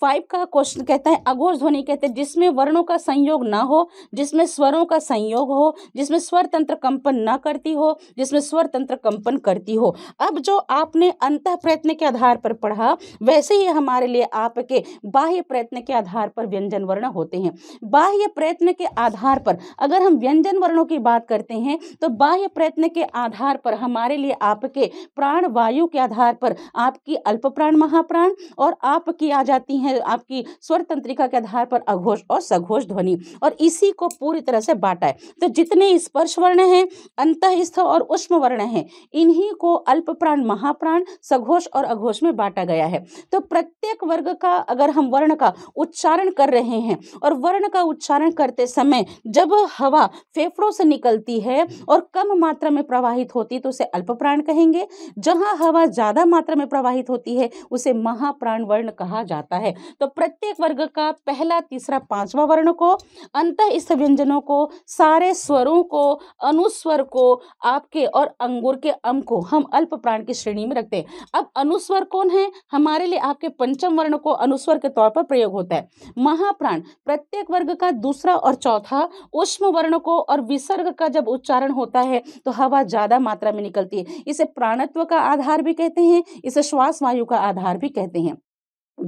फाइव का क्वेश्चन कहता है अघोष ध्वनि कहते हैं जिसमें वर्णों का संयोग ना हो जिसमें स्वरों का संयोग हो जिसमें स्वर तंत्र कंपन ना करती हो जिसमें स्वर तंत्र कंपन करती हो अब जो आपने अंत प्रयत्न के आधार पर पढ़ा वैसे ही हमारे लिए आपके बाह्य प्रयत्न के आधार पर व्यंजन वर्ण होते हैं बाह्य प्रयत्न के आधार पर अगर हम व्यंजन वर्णों की बात करते हैं तो बाह्य प्रयत्न के आधार पर हमारे लिए आपके प्राण वायु के आधार पर आपकी अल्प प्राण महाप्राण और आपकी आ जाती हैं है आपकी स्वर तंत्रिका के आधार पर अघोष और सघोष ध्वनि और इसी को पूरी तरह से बांटा है तो जितने स्पर्श वर्ण हैं अंतस्थ और उष्म वर्ण हैं इन्हीं को अल्प प्राण महाप्राण सघोष और अघोष में बांटा गया है तो प्रत्येक वर्ग का अगर हम वर्ण का उच्चारण कर रहे हैं और वर्ण का उच्चारण करते समय जब हवा फेफड़ों से निकलती है और कम मात्रा में प्रवाहित होती तो उसे अल्प प्राण कहेंगे जहां हवा ज़्यादा मात्रा में प्रवाहित होती है उसे महाप्राण वर्ण कहा जाता है तो प्रत्येक वर्ग का पहला तीसरा पांचवा वर्ण को अंत इस व्यंजनों को सारे स्वरों को अनुस्वर को आपके और अंगुर के अम को हम अल्प प्राण की श्रेणी में रखते हैं अब अनुस्वर कौन है हमारे लिए आपके पंचम वर्ण को अनुस्वर के तौर पर प्रयोग होता है महाप्राण प्रत्येक वर्ग का दूसरा और चौथा उष्म वर्ण को और विसर्ग का जब उच्चारण होता है तो हवा ज़्यादा मात्रा में निकलती है इसे प्राणत्व का आधार भी कहते हैं इसे श्वास वायु का आधार भी कहते हैं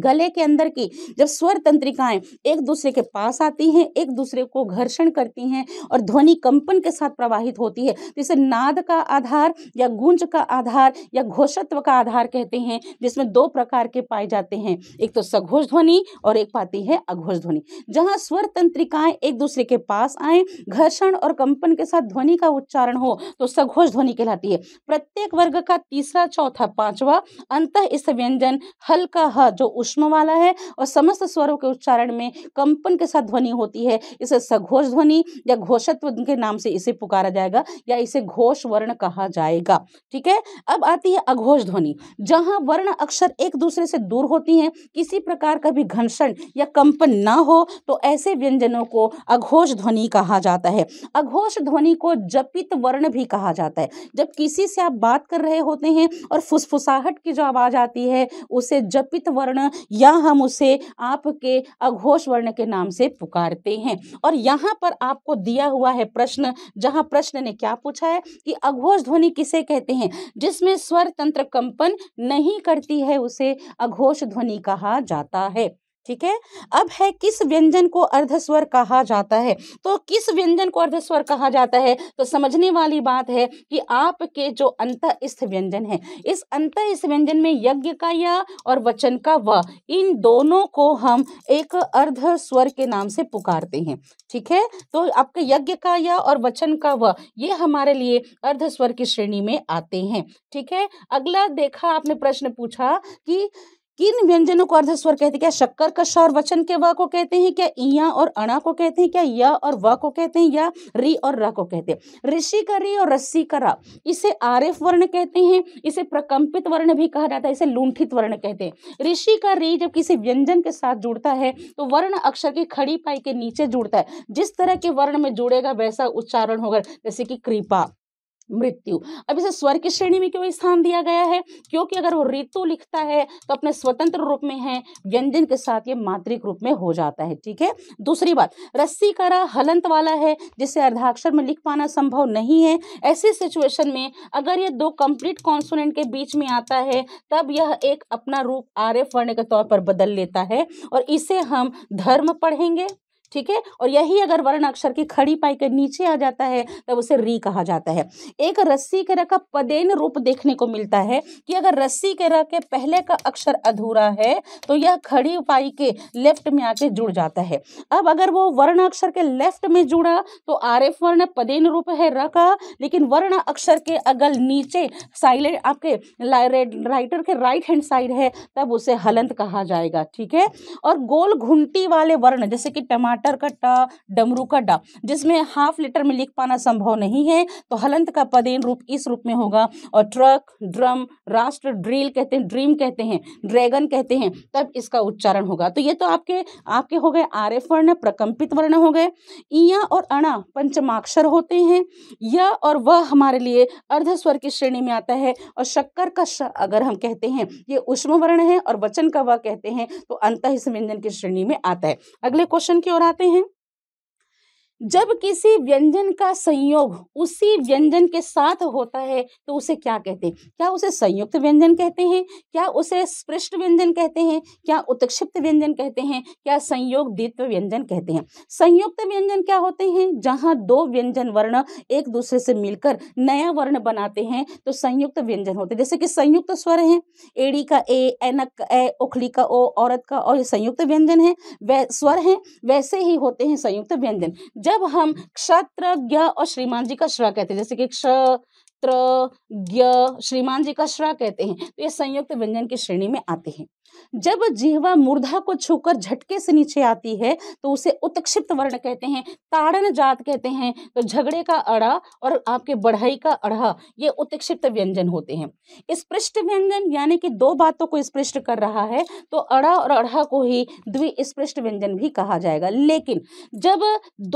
गले के अंदर की जब स्वर तंत्रिकाएं एक दूसरे के पास आती हैं एक दूसरे को घर्षण करती हैं और ध्वनि कंपन के साथ प्रवाहित होती है तो इसे नाद का आधार या गूंज का आधार या घोषत्व का आधार कहते हैं जिसमें दो प्रकार के पाए जाते हैं एक तो सघोष ध्वनि और एक पाती है अघोष ध्वनि जहाँ स्वर तंत्रिकाएं एक दूसरे के पास आए घर्षण और कंपन के साथ ध्वनि का उच्चारण हो तो सघोष ध्वनि कहलाती है प्रत्येक वर्ग का तीसरा चौथा पांचवा अंत इस व्यंजन हल्का ह जो उष्म वाला है और समस्त स्वरों के उच्चारण में कंपन के साथ ध्वनि होती है इसे सघोष ध्वनि या घोषत्व के नाम से इसे पुकारा जाएगा या इसे घोष वर्ण कहा जाएगा ठीक है अब आती है अघोष ध्वनि जहां वर्ण अक्षर एक दूसरे से दूर होती हैं किसी प्रकार का भी घर्षण या कंपन ना हो तो ऐसे व्यंजनों को अघोष ध्वनि कहा जाता है अघोष ध्वनि को जपित वर्ण भी कहा जाता है जब किसी से आप बात कर रहे होते हैं और फुसफुसाहट की जो आवाज़ आती है उसे जपित वर्ण या हम उसे आपके अघोष वर्ण के नाम से पुकारते हैं और यहाँ पर आपको दिया हुआ है प्रश्न जहाँ प्रश्न ने क्या पूछा है कि अघोष ध्वनि किसे कहते हैं जिसमें स्वर तंत्र कंपन नहीं करती है उसे अघोष ध्वनि कहा जाता है ठीक है अब है किस व्यंजन को अर्धस्वर कहा जाता है तो किस व्यंजन को अर्धस्वर कहा जाता है तो समझने वाली बात है कि आपके जो अंत व्यंजन है इस अंत व्यंजन में यज्ञ का या और वचन का व इन दोनों को हम एक अर्ध स्वर के नाम से पुकारते हैं ठीक है तो आपके यज्ञ का या और वचन का व ये हमारे लिए अर्ध स्वर की श्रेणी में आते हैं ठीक है अगला देखा आपने प्रश्न पूछा कि किन व्यंजनों को अर्ध स्वर कहते हैं क्या शक्कर कश और वचन के व को कहते हैं क्या इया और अणा को कहते हैं क्या या और व को कहते हैं या री और र को कहते हैं ऋषि का री और रस्सी का रा इसे आरएफ वर्ण कहते हैं इसे प्रकंपित वर्ण भी कहा जाता है इसे लुंठित वर्ण कहते हैं ऋषि का री जब किसी व्यंजन के साथ जुड़ता है तो वर्ण अक्षर की खड़ी पाई के नीचे जुड़ता है जिस तरह के वर्ण में जुड़ेगा वैसा उच्चारण होगा जैसे कि कृपा मृत्यु अब इसे स्वर की श्रेणी में क्यों स्थान दिया गया है क्योंकि अगर वो ऋतु लिखता है तो अपने स्वतंत्र रूप में है व्यंजन के साथ ये मात्रिक रूप में हो जाता है ठीक है दूसरी बात रस्सी का रा हलंत वाला है जिसे अर्धाक्षर में लिख पाना संभव नहीं है ऐसी सिचुएशन में अगर ये दो कंप्लीट कॉन्सोनेंट के बीच में आता है तब यह एक अपना रूप आर्य वर्ण के तौर पर बदल लेता है और इसे हम धर्म पढ़ेंगे ठीक है और यही अगर वर्ण अक्षर की खड़ी पाई के नीचे आ जाता है तब उसे री कहा जाता है एक रस्सी के र का पदेन रूप देखने को मिलता है कि अगर रस्सी के र के पहले का अक्षर अधूरा है तो यह खड़ी पाई के लेफ्ट में आके जुड़ जाता है अब अगर वो वर्ण अक्षर के लेफ्ट में जुड़ा तो आर एफ वर्ण पदेन रूप है र का लेकिन वर्ण अक्षर के अगर नीचे साइलेंट आपके राइटर के राइट हैंड साइड है तब उसे हलंत कहा जाएगा ठीक है और गोल घुंटी वाले वर्ण जैसे कि टमाटर वाटर का डमरू का डा जिसमें हाफ लीटर में लिख पाना संभव नहीं है तो हलंत का पदेन रूप इस रूप में होगा और ट्रक ड्रम राष्ट्र ड्रिल कहते हैं ड्रीम कहते हैं ड्रैगन कहते हैं तब इसका उच्चारण होगा तो ये तो आपके आपके हो गए आर्य वर्ण प्रकंपित वर्ण हो गए इया और अणा पंचमाक्षर होते हैं यह और वह हमारे लिए अर्ध स्वर की श्रेणी में आता है और शक्कर का श अगर हम कहते हैं ये उष्म वर्ण है और वचन का वह कहते हैं तो अंत ही की श्रेणी में आता है अगले क्वेश्चन की ओर चाहते हैं जब किसी व्यंजन का संयोग उसी व्यंजन के साथ होता है तो उसे क्या कहते हैं क्या उसे संयुक्त व्यंजन कहते हैं क्या उसे स्पृष्ट व्यंजन कहते हैं क्या उत्क्षिप्त व्यंजन कहते हैं क्या संयोग द्वित्व व्यंजन कहते हैं संयुक्त व्यंजन क्या होते हैं जहाँ दो व्यंजन वर्ण एक दूसरे से मिलकर नया वर्ण बनाते हैं तो संयुक्त व्यंजन होते हैं जैसे कि संयुक्त स्वर हैं एड़ी का ए एनक का ए उखली का ओ औरत का और ये संयुक्त व्यंजन है वह स्वर हैं वैसे ही होते हैं संयुक्त व्यंजन जब जब हम ज्ञ और श्रीमान जी का श्र कहते हैं जैसे कि क्ष त्र श्रीमान जी का श्र कहते हैं तो ये संयुक्त व्यंजन की श्रेणी में आते हैं जब जिहवा मूर्धा को छूकर झटके से नीचे आती है तो उसे उत्क्षिप्त वर्ण कहते हैं ताड़न जात कहते हैं तो झगड़े का अड़ा और आपके बढ़ाई का अड़ा ये उत्क्षिप्त व्यंजन होते हैं स्पृष्ट व्यंजन यानी कि दो बातों को स्पृष्ट कर रहा है तो अड़ा और अड़ा को ही द्विस्पृष्ट व्यंजन भी कहा जाएगा लेकिन जब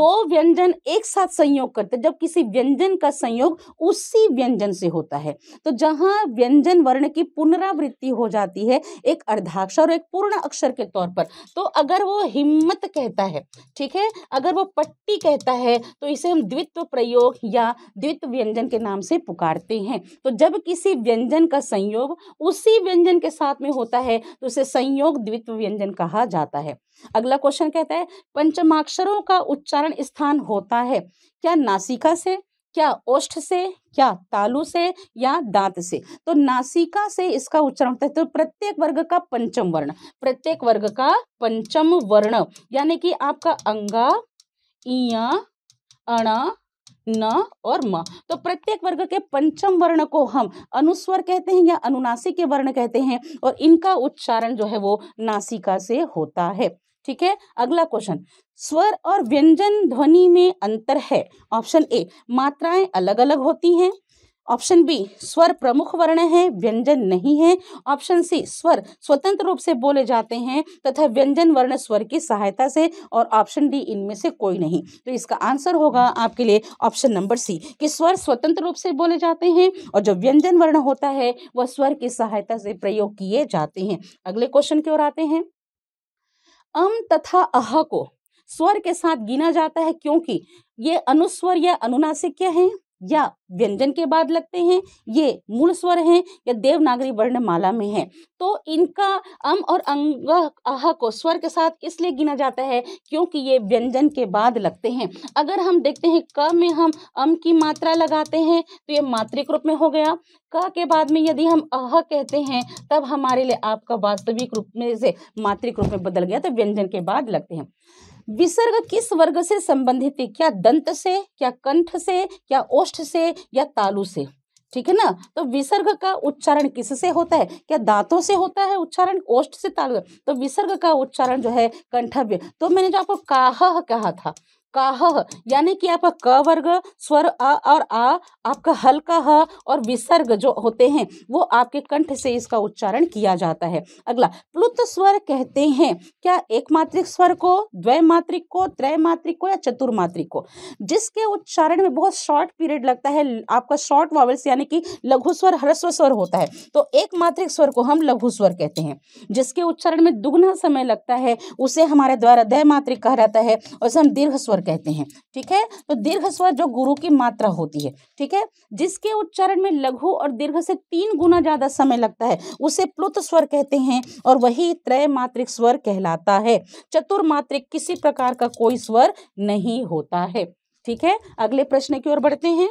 दो व्यंजन एक साथ संयोग करते जब किसी व्यंजन का संयोग उसी व्यंजन से होता है तो जहाँ व्यंजन वर्ण की पुनरावृत्ति हो जाती है एक अर्ध गद्धाक्षर और एक पूर्ण अक्षर के तौर पर तो अगर वो हिम्मत कहता है ठीक है अगर वो पट्टी कहता है तो इसे हम द्वित्व प्रयोग या द्वित्व व्यंजन के नाम से पुकारते हैं तो जब किसी व्यंजन का संयोग उसी व्यंजन के साथ में होता है तो उसे संयोग द्वित्व व्यंजन कहा जाता है अगला क्वेश्चन कहता है पंचमाक्षरों का उच्चारण स्थान होता है क्या नासिका से क्या ओष्ठ से क्या तालु से या दांत से तो नासिका से इसका उच्चारण होता है तो प्रत्येक वर्ग का पंचम वर्ण प्रत्येक वर्ग का पंचम वर्ण यानी कि आपका अंगा इया अणा न और म तो प्रत्येक वर्ग के पंचम वर्ण को हम अनुस्वर कहते हैं या अनुनासिक वर्ण कहते हैं और इनका उच्चारण जो है वो नासिका से होता है ठीक है अगला क्वेश्चन स्वर और व्यंजन ध्वनि में अंतर है ऑप्शन ए मात्राएं अलग अलग होती हैं ऑप्शन बी स्वर प्रमुख वर्ण है व्यंजन नहीं है ऑप्शन सी स्वर स्वतंत्र रूप से बोले जाते हैं तथा व्यंजन वर्ण स्वर की सहायता से और ऑप्शन डी इनमें से कोई नहीं तो इसका आंसर होगा आपके लिए ऑप्शन नंबर सी कि स्वर स्वतंत्र रूप से बोले जाते हैं और जो व्यंजन वर्ण होता है वह स्वर की सहायता से प्रयोग किए जाते हैं अगले क्वेश्चन की ओर आते हैं अम तथा अह को स्वर के साथ गिना जाता है क्योंकि ये अनुस्वर या अनुनासिक क्या है या व्यंजन के बाद लगते हैं ये मूल स्वर हैं या देवनागरी वर्णमाला में है तो इनका अम और अंग आह को स्वर के साथ इसलिए गिना जाता है क्योंकि ये व्यंजन के बाद लगते हैं अगर हम देखते हैं क में हम अम की मात्रा लगाते हैं तो ये मात्रिक रूप में हो गया क के बाद में यदि हम अह कहते हैं तब हमारे लिए आपका वास्तविक रूप में से मातृक रूप में बदल गया तो व्यंजन के बाद लगते हैं विसर्ग किस वर्ग से संबंधित है क्या दंत से क्या कंठ से क्या ओष्ठ से या तालु से ठीक है ना तो विसर्ग का उच्चारण किससे होता है क्या दांतों से होता है उच्चारण ओष्ठ से तालु तो विसर्ग का उच्चारण जो है कंठव्य तो मैंने जो आपको काह कहा था काह यानी कि आपका क वर्ग स्वर अ और आ आपका हल्का ह और विसर्ग जो होते हैं वो आपके कंठ से इसका उच्चारण किया जाता है अगला प्लुत स्वर कहते हैं क्या एकमात्रिक स्वर को द्वैमात्रिक को त्रैमात्रिक को या चतुर्मात्रिक को जिसके उच्चारण में बहुत शॉर्ट पीरियड लगता है आपका शॉर्ट वॉवल्स यानी कि लघु स्वर ह्रस्व स्वर होता है तो एकमात्रिक स्वर को हम लघु स्वर कहते हैं जिसके उच्चारण में दुगना समय लगता है उसे हमारे द्वारा द्वैमात्रिक कहा जाता है और उसे हम दीर्घ स्वर कहते हैं ठीक है तो दीर्घ स्वर जो गुरु की मात्रा होती है ठीक है जिसके उच्चारण में लघु और दीर्घ से तीन गुना ज़्यादा समय लगता है उसे प्लुत स्वर कहते हैं और वही त्रय मात्रिक स्वर कहलाता है चतुर्मात्रिक किसी प्रकार का कोई स्वर नहीं होता है ठीक है अगले प्रश्न की ओर बढ़ते हैं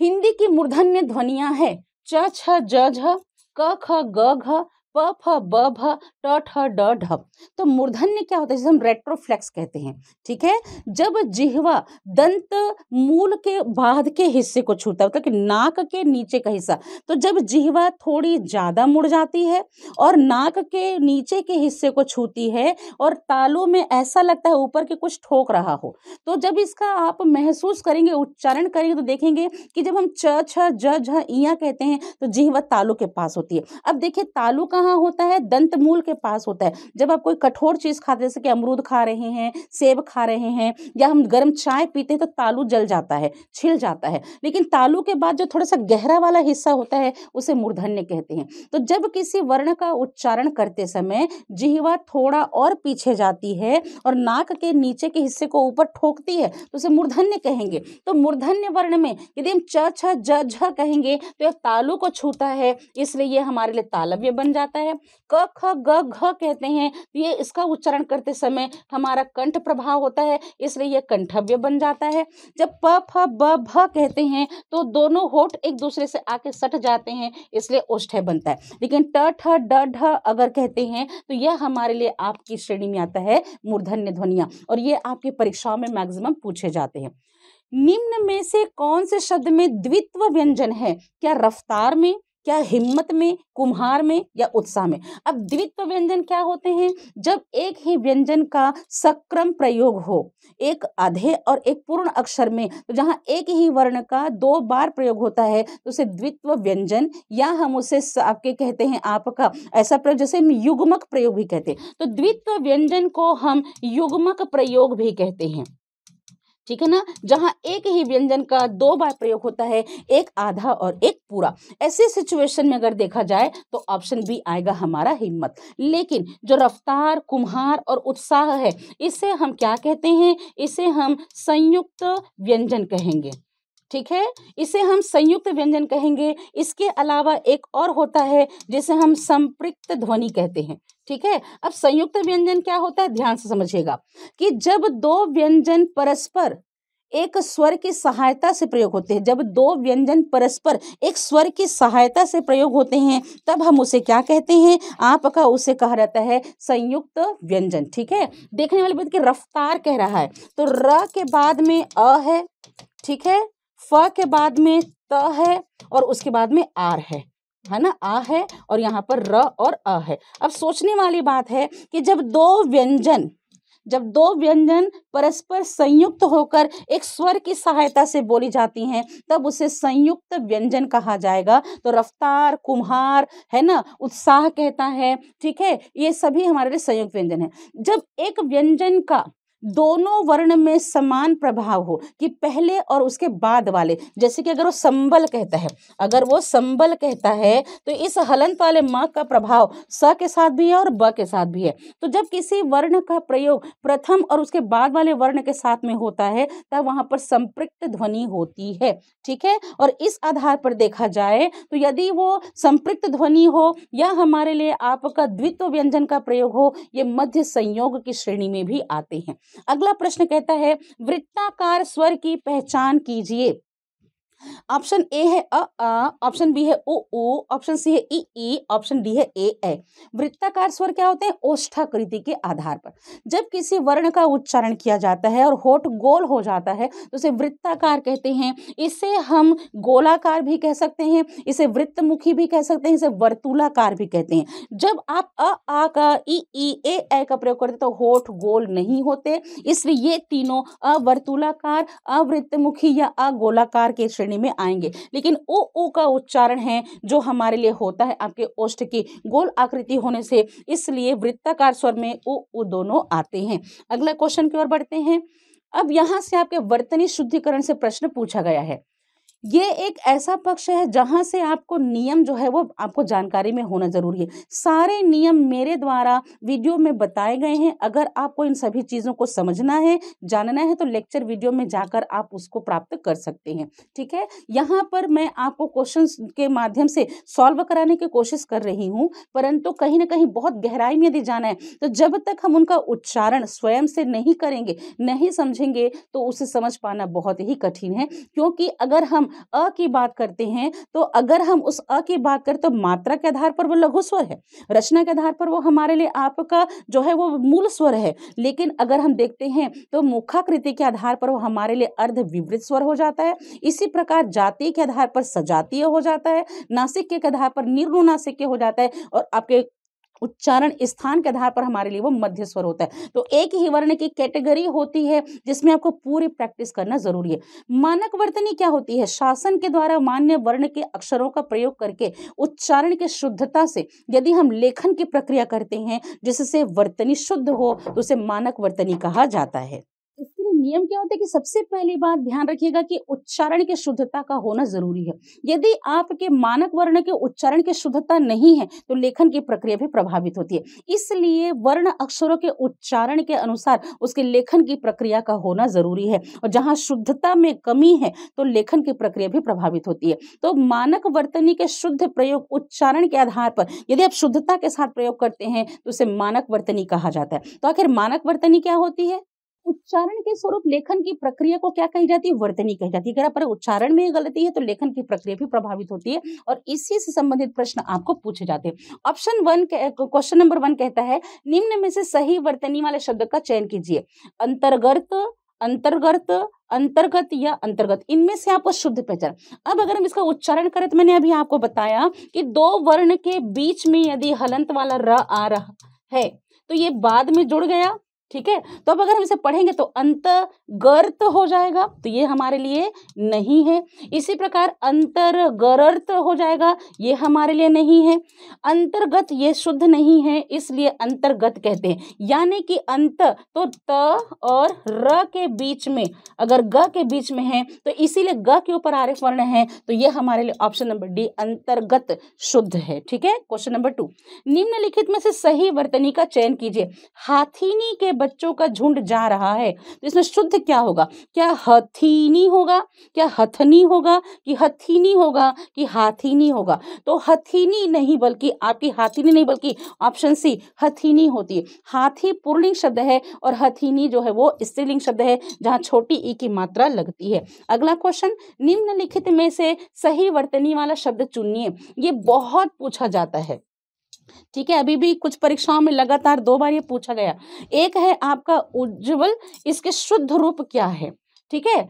हिंदी की मूर्धन्य ध्वनिया है च छ ज झ क ख ग घ प फ ब भ ट ठ ड ढ तो मूर्धन्य क्या होता है जिसे हम रेट्रोफ्लेक्स कहते हैं ठीक है जब जिहवा दंत मूल के बाद के हिस्से को छूता है मतलब कि नाक के नीचे का हिस्सा तो जब जिहवा थोड़ी ज़्यादा मुड़ जाती है और नाक के नीचे के हिस्से को छूती है और तालों में ऐसा लगता है ऊपर के कुछ ठोक रहा हो तो जब इसका आप महसूस करेंगे उच्चारण करेंगे तो देखेंगे कि जब हम च छ ज झ इया कहते हैं तो जिहवा तालू के पास होती है अब देखिए तालू का कहाँ होता है दंत मूल के पास होता है जब आप कोई कठोर चीज़ खाते जैसे कि अमरूद खा रहे हैं सेब खा रहे हैं या हम गर्म चाय पीते हैं तो तालू जल जाता है छिल जाता है लेकिन तालू के बाद जो थोड़ा सा गहरा वाला हिस्सा होता है उसे मूर्धन्य कहते हैं तो जब किसी वर्ण का उच्चारण करते समय जिहवा थोड़ा और पीछे जाती है और नाक के नीचे के हिस्से को ऊपर ठोकती है तो उसे मूर्धन्य कहेंगे तो मूर्धन्य वर्ण में यदि हम च छ ज झ कहेंगे तो यह तालू को छूता है इसलिए ये हमारे लिए तालव्य बन जाता आता है क ख ग घ कहते हैं तो ये इसका उच्चारण करते समय हमारा कंठ प्रभाव होता है इसलिए ये कंठव्य बन जाता है जब प फ ब भ कहते हैं तो दोनों होठ एक दूसरे से आके सट जाते हैं इसलिए ओष्ठय बनता है लेकिन ट ठ ड ढ अगर कहते हैं तो यह हमारे लिए आपकी श्रेणी में आता है मूर्धन्य ध्वनिया और ये आपकी परीक्षाओं में मैक्सिमम पूछे जाते हैं निम्न में से कौन से शब्द में द्वित्व व्यंजन है क्या रफ्तार में क्या हिम्मत में कुम्हार में या उत्साह में अब द्वित्व व्यंजन क्या होते हैं जब एक ही व्यंजन का सक्रम प्रयोग हो एक आधे और एक पूर्ण अक्षर में तो जहाँ एक ही वर्ण का दो बार प्रयोग होता है तो उसे द्वित्व व्यंजन या हम उसे आपके कहते हैं आपका ऐसा प्रयोग जैसे हम युग्मक प्रयोग भी कहते हैं तो द्वित्व व्यंजन को हम युग्मक प्रयोग भी कहते हैं ठीक है ना जहाँ एक ही व्यंजन का दो बार प्रयोग होता है एक आधा और एक पूरा ऐसे सिचुएशन में अगर देखा जाए तो ऑप्शन बी आएगा हमारा हिम्मत लेकिन जो रफ्तार कुम्हार और उत्साह है इसे हम क्या कहते हैं इसे हम संयुक्त व्यंजन कहेंगे ठीक है इसे हम संयुक्त व्यंजन कहेंगे इसके अलावा एक और होता है जिसे हम संपृक्त ध्वनि कहते हैं ठीक है अब संयुक्त व्यंजन क्या होता है ध्यान से समझिएगा कि जब दो व्यंजन परस्पर एक स्वर की सहायता से प्रयोग होते हैं जब दो व्यंजन परस्पर एक स्वर की सहायता से प्रयोग होते हैं तब हम उसे क्या कहते हैं आपका उसे कहा जाता है संयुक्त व्यंजन ठीक है देखने वाले व्यक्ति की रफ्तार कह रहा है तो र के बाद में अ है ठीक है फ के बाद में त है और उसके बाद में आर है है ना आ है और यहाँ पर र और अ है अब सोचने वाली बात है कि जब दो व्यंजन जब दो व्यंजन परस्पर संयुक्त होकर एक स्वर की सहायता से बोली जाती हैं तब उसे संयुक्त व्यंजन कहा जाएगा तो रफ्तार कुम्हार है ना उत्साह कहता है ठीक है ये सभी हमारे लिए संयुक्त व्यंजन है जब एक व्यंजन का दोनों वर्ण में समान प्रभाव हो कि पहले और उसके बाद वाले जैसे कि अगर वो संबल कहता है अगर वो संबल कहता है तो इस हलंत वाले म का प्रभाव स के साथ भी है और ब के साथ भी है तो जब किसी वर्ण का प्रयोग प्रथम और उसके बाद वाले वर्ण के साथ में होता है तब वहाँ पर संपृक्त ध्वनि होती है ठीक है और इस आधार पर देखा जाए तो यदि वो संपृक्त ध्वनि हो या हमारे लिए आपका द्वित्व व्यंजन का प्रयोग हो ये मध्य संयोग की श्रेणी में भी आते हैं अगला प्रश्न कहता है वृत्ताकार स्वर की पहचान कीजिए ऑप्शन ए है अ ऑप्शन बी है ओ ओ ऑप्शन सी है ई ई ऑप्शन डी है ए ए वृत्ताकार स्वर क्या होते हैं ओष्ठाकृति के आधार पर जब किसी वर्ण का उच्चारण किया जाता है और होठ गोल हो जाता है तो उसे वृत्ताकार कहते हैं इसे हम गोलाकार भी कह सकते हैं इसे वृत्तमुखी भी कह सकते हैं इसे वर्तूलाकार भी कहते हैं जब आप अ आ का ई ई ए ए का प्रयोग करते तो होठ गोल नहीं होते इसलिए ये तीनों अवर्तूलाकार अवृत्तमुखी या अगोलाकार के श्रेणी श्रेणी में आएंगे लेकिन ओ ओ का उच्चारण है जो हमारे लिए होता है आपके ओष्ठ की गोल आकृति होने से इसलिए वृत्ताकार स्वर में ओ ओ दोनों आते हैं अगला क्वेश्चन की ओर बढ़ते हैं अब यहां से आपके वर्तनी शुद्धिकरण से प्रश्न पूछा गया है ये एक ऐसा पक्ष है जहाँ से आपको नियम जो है वो आपको जानकारी में होना ज़रूरी है सारे नियम मेरे द्वारा वीडियो में बताए गए हैं अगर आपको इन सभी चीज़ों को समझना है जानना है तो लेक्चर वीडियो में जाकर आप उसको प्राप्त कर सकते हैं ठीक है यहाँ पर मैं आपको क्वेश्चन के माध्यम से सॉल्व कराने की कोशिश कर रही हूँ परंतु कहीं ना कहीं बहुत गहराई में यदि जाना है तो जब तक हम उनका उच्चारण स्वयं से नहीं करेंगे नहीं समझेंगे तो उसे समझ पाना बहुत ही कठिन है क्योंकि अगर हम अ की बात करते हैं तो अगर हम उस अ की बात करें तो मात्रा के आधार पर वो लघु स्वर है रचना के आधार पर वो हमारे लिए आपका जो है वो मूल स्वर है लेकिन अगर हम देखते हैं तो मुखाकृति के आधार पर वो हमारे लिए अर्ध विवृत स्वर हो जाता है इसी प्रकार जाति के आधार पर सजातीय हो जाता है नासिक के आधार पर नासिक हो जाता है और आपके उच्चारण स्थान के आधार पर हमारे लिए वो मध्य स्वर होता है तो एक ही वर्ण की कैटेगरी होती है जिसमें आपको पूरी प्रैक्टिस करना जरूरी है मानक वर्तनी क्या होती है शासन के द्वारा मान्य वर्ण के अक्षरों का प्रयोग करके उच्चारण के शुद्धता से यदि हम लेखन की प्रक्रिया करते हैं जिससे वर्तनी शुद्ध हो तो उसे मानक वर्तनी कहा जाता है नियम क्या होता है कि सबसे पहली बात ध्यान रखिएगा कि उच्चारण की शुद्धता का होना जरूरी है यदि आपके मानक वर्ण के उच्चारण की शुद्धता नहीं है तो लेखन की प्रक्रिया भी प्रभावित होती है इसलिए वर्ण अक्षरों के उच्चारण के अनुसार उसके लेखन की प्रक्रिया का होना जरूरी है और जहाँ शुद्धता में कमी है तो लेखन की प्रक्रिया भी प्रभावित होती है तो मानक वर्तनी के शुद्ध प्रयोग उच्चारण के आधार पर यदि आप शुद्धता के साथ प्रयोग करते हैं तो उसे मानक वर्तनी कहा जाता है तो आखिर मानक वर्तनी क्या होती है उच्चारण के स्वरूप लेखन की प्रक्रिया को क्या कही जाती है वर्तनी कही जाती है अगर उच्चारण में गलती है तो लेखन की प्रक्रिया भी प्रभावित होती है और इसी से संबंधित प्रश्न आपको पूछे जाते हैं option one question number one कहता है निम्न में से सही वर्तनी वाले शब्द का चयन कीजिए अंतर्गत अंतर्गत अंतर्गत या अंतर्गत इनमें से आपको शुद्ध पहचान अब अगर हम इसका उच्चारण करें तो मैंने अभी आपको बताया कि दो वर्ण के बीच में यदि हलंत वाला र आ रहा है तो ये बाद में जुड़ गया ठीक है तो अब अगर हम इसे पढ़ेंगे तो अंतर्गर्त हो जाएगा तो ये हमारे लिए नहीं है इसी प्रकार अंतर्गर्त हो जाएगा ये हमारे लिए नहीं है अंतर्गत ये शुद्ध नहीं है इसलिए अंतर्गत कहते हैं यानी कि अंत तो त और र के बीच में अगर ग के बीच में है तो इसीलिए ग के ऊपर आर्य वर्ण है तो ये हमारे लिए ऑप्शन नंबर डी अंतर्गत शुद्ध है ठीक है क्वेश्चन नंबर टू निम्नलिखित में से सही वर्तनी का चयन कीजिए हाथीनी के बच्चों का झुंड जा रहा है तो इसमें शुद्ध क्या होगा क्या हथीनी होगा क्या हथनी होगा कि हथीनी होगा कि हाथीनी होगा तो हथीनी नहीं बल्कि आपकी हाथीनी नहीं बल्कि ऑप्शन सी हथीनी होती है हाथी पूर्णिंग शब्द है और हथीनी जो है वो स्त्रीलिंग शब्द है जहाँ छोटी ई की मात्रा लगती है अगला क्वेश्चन निम्नलिखित में से सही वर्तनी वाला शब्द चुनिए ये बहुत पूछा जाता है ठीक है अभी भी कुछ परीक्षाओं में लगातार दो बार ये पूछा गया एक है आपका उज्जवल इसके शुद्ध रूप क्या है ठीक है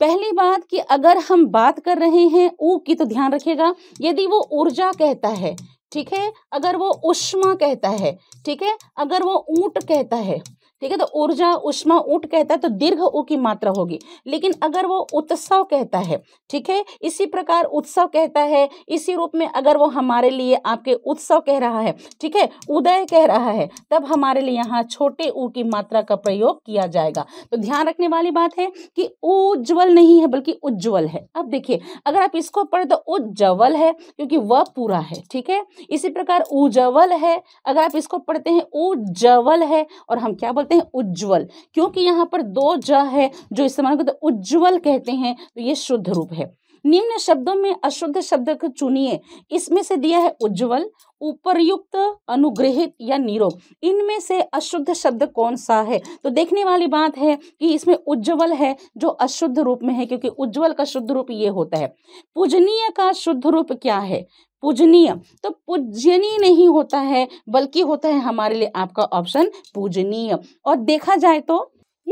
पहली बात कि अगर हम बात कर रहे हैं ऊ की तो ध्यान रखिएगा यदि वो ऊर्जा कहता है ठीक है अगर वो उष्मा कहता है ठीक है अगर वो ऊंट कहता है ठीक है तो ऊर्जा उष्मा ऊट कहता है तो दीर्घ ऊ की मात्रा होगी लेकिन अगर वो उत्सव कहता है ठीक है इसी प्रकार उत्सव कहता है इसी रूप में अगर वो हमारे लिए आपके उत्सव कह रहा है ठीक है उदय कह रहा है तब हमारे लिए यहाँ छोटे ऊ की मात्रा का प्रयोग किया जाएगा तो ध्यान रखने वाली बात है कि उज्ज्वल नहीं है बल्कि उज्ज्वल है अब देखिए अगर आप इसको पढ़े तो उज्ज्वल है क्योंकि वह पूरा है ठीक है इसी प्रकार उज्ज्वल है अगर आप इसको पढ़ते हैं उज्ज्वल है और हम क्या बोलते होते हैं उज्ज्वल क्योंकि यहाँ पर दो ज है जो इस्तेमाल करते हैं उज्ज्वल कहते हैं तो ये शुद्ध रूप है निम्न शब्दों में अशुद्ध शब्द को चुनिए इसमें से दिया है उज्ज्वल उपरयुक्त अनुग्रहित या निरोग इनमें से अशुद्ध शब्द कौन सा है तो देखने वाली बात है कि इसमें उज्ज्वल है जो अशुद्ध रूप में है क्योंकि उज्ज्वल का शुद्ध रूप ये होता है पूजनीय का शुद्ध रूप क्या है पूजनीय तो पूजनीय नहीं होता है बल्कि होता है हमारे लिए आपका ऑप्शन पूजनीय और देखा जाए तो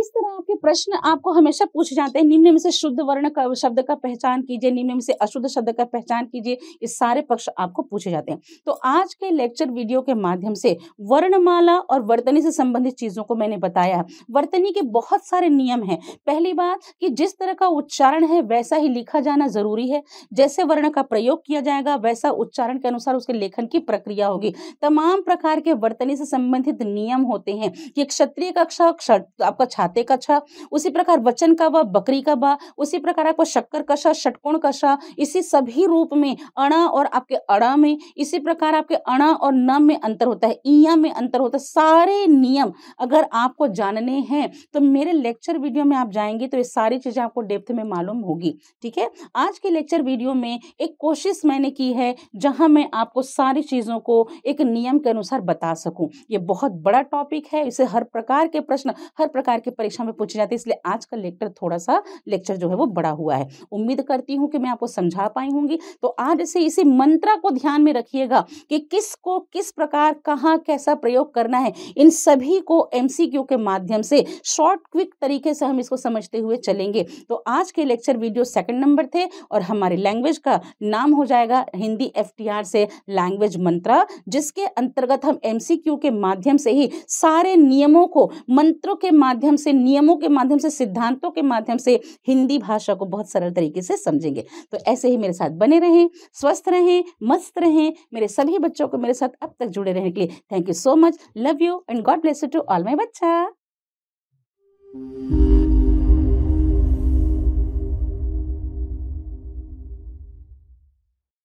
इस तरह आपके प्रश्न आपको हमेशा पूछे जाते हैं निम्न में से शुद्ध वर्ण का शब्द का पहचान कीजिए निम्न में से अशुद्ध शब्द का पहचान कीजिए ये सारे पक्ष आपको पूछे जाते हैं तो आज के लेक्चर वीडियो के माध्यम से वर्णमाला और वर्तनी से संबंधित चीज़ों को मैंने बताया वर्तनी के बहुत सारे नियम हैं पहली बात कि जिस तरह का उच्चारण है वैसा ही लिखा जाना जरूरी है जैसे वर्ण का प्रयोग किया जाएगा वैसा उच्चारण के अनुसार उसके लेखन की प्रक्रिया होगी तमाम प्रकार के वर्तनी से संबंधित नियम होते हैं कि क्षत्रिय कक्षा आपका छाते कछा उसी प्रकार वचन का व बकरी का बा उसी प्रकार आपको शक्कर कशा षटकोण कशा इसी सभी रूप में अणा और आपके अड़ा में इसी प्रकार आपके अणा और नम में अंतर होता है ईया में अंतर होता है सारे नियम अगर आपको जानने हैं तो मेरे लेक्चर वीडियो में आप जाएंगे तो ये सारी चीज़ें आपको डेप्थ में मालूम होगी ठीक है आज के लेक्चर वीडियो में एक कोशिश मैंने की है जहां मैं आपको सारी चीज़ों को एक नियम के अनुसार बता सकूं ये बहुत बड़ा टॉपिक है इसे हर प्रकार के प्रश्न हर प्रकार के परीक्षा में पूछी जाती है इसलिए आज का लेक्चर थोड़ा सा लेक्चर जो है वो बड़ा हुआ है उम्मीद करती हूँ कि मैं आपको समझा पाई होंगी तो आज से इसी मंत्रा को ध्यान में रखिएगा कि किसको किस प्रकार कहाँ कैसा प्रयोग करना है इन सभी को एम के माध्यम से शॉर्ट क्विक तरीके से हम इसको समझते हुए चलेंगे तो आज के लेक्चर वीडियो सेकंड नंबर थे और हमारे लैंग्वेज का नाम हो जाएगा हिंदी एफ से लैंग्वेज मंत्रा जिसके अंतर्गत हम एम के माध्यम से ही सारे नियमों को मंत्रों के माध्यम से से नियमों के माध्यम से सिद्धांतों के माध्यम से हिंदी भाषा को बहुत सरल तरीके से समझेंगे तो ऐसे ही मेरे साथ बने रहें स्वस्थ रहें मस्त रहें मेरे सभी बच्चों को मेरे साथ अब तक जुड़े रहने के लिए thank you so much love you and God bless to all my बच्चा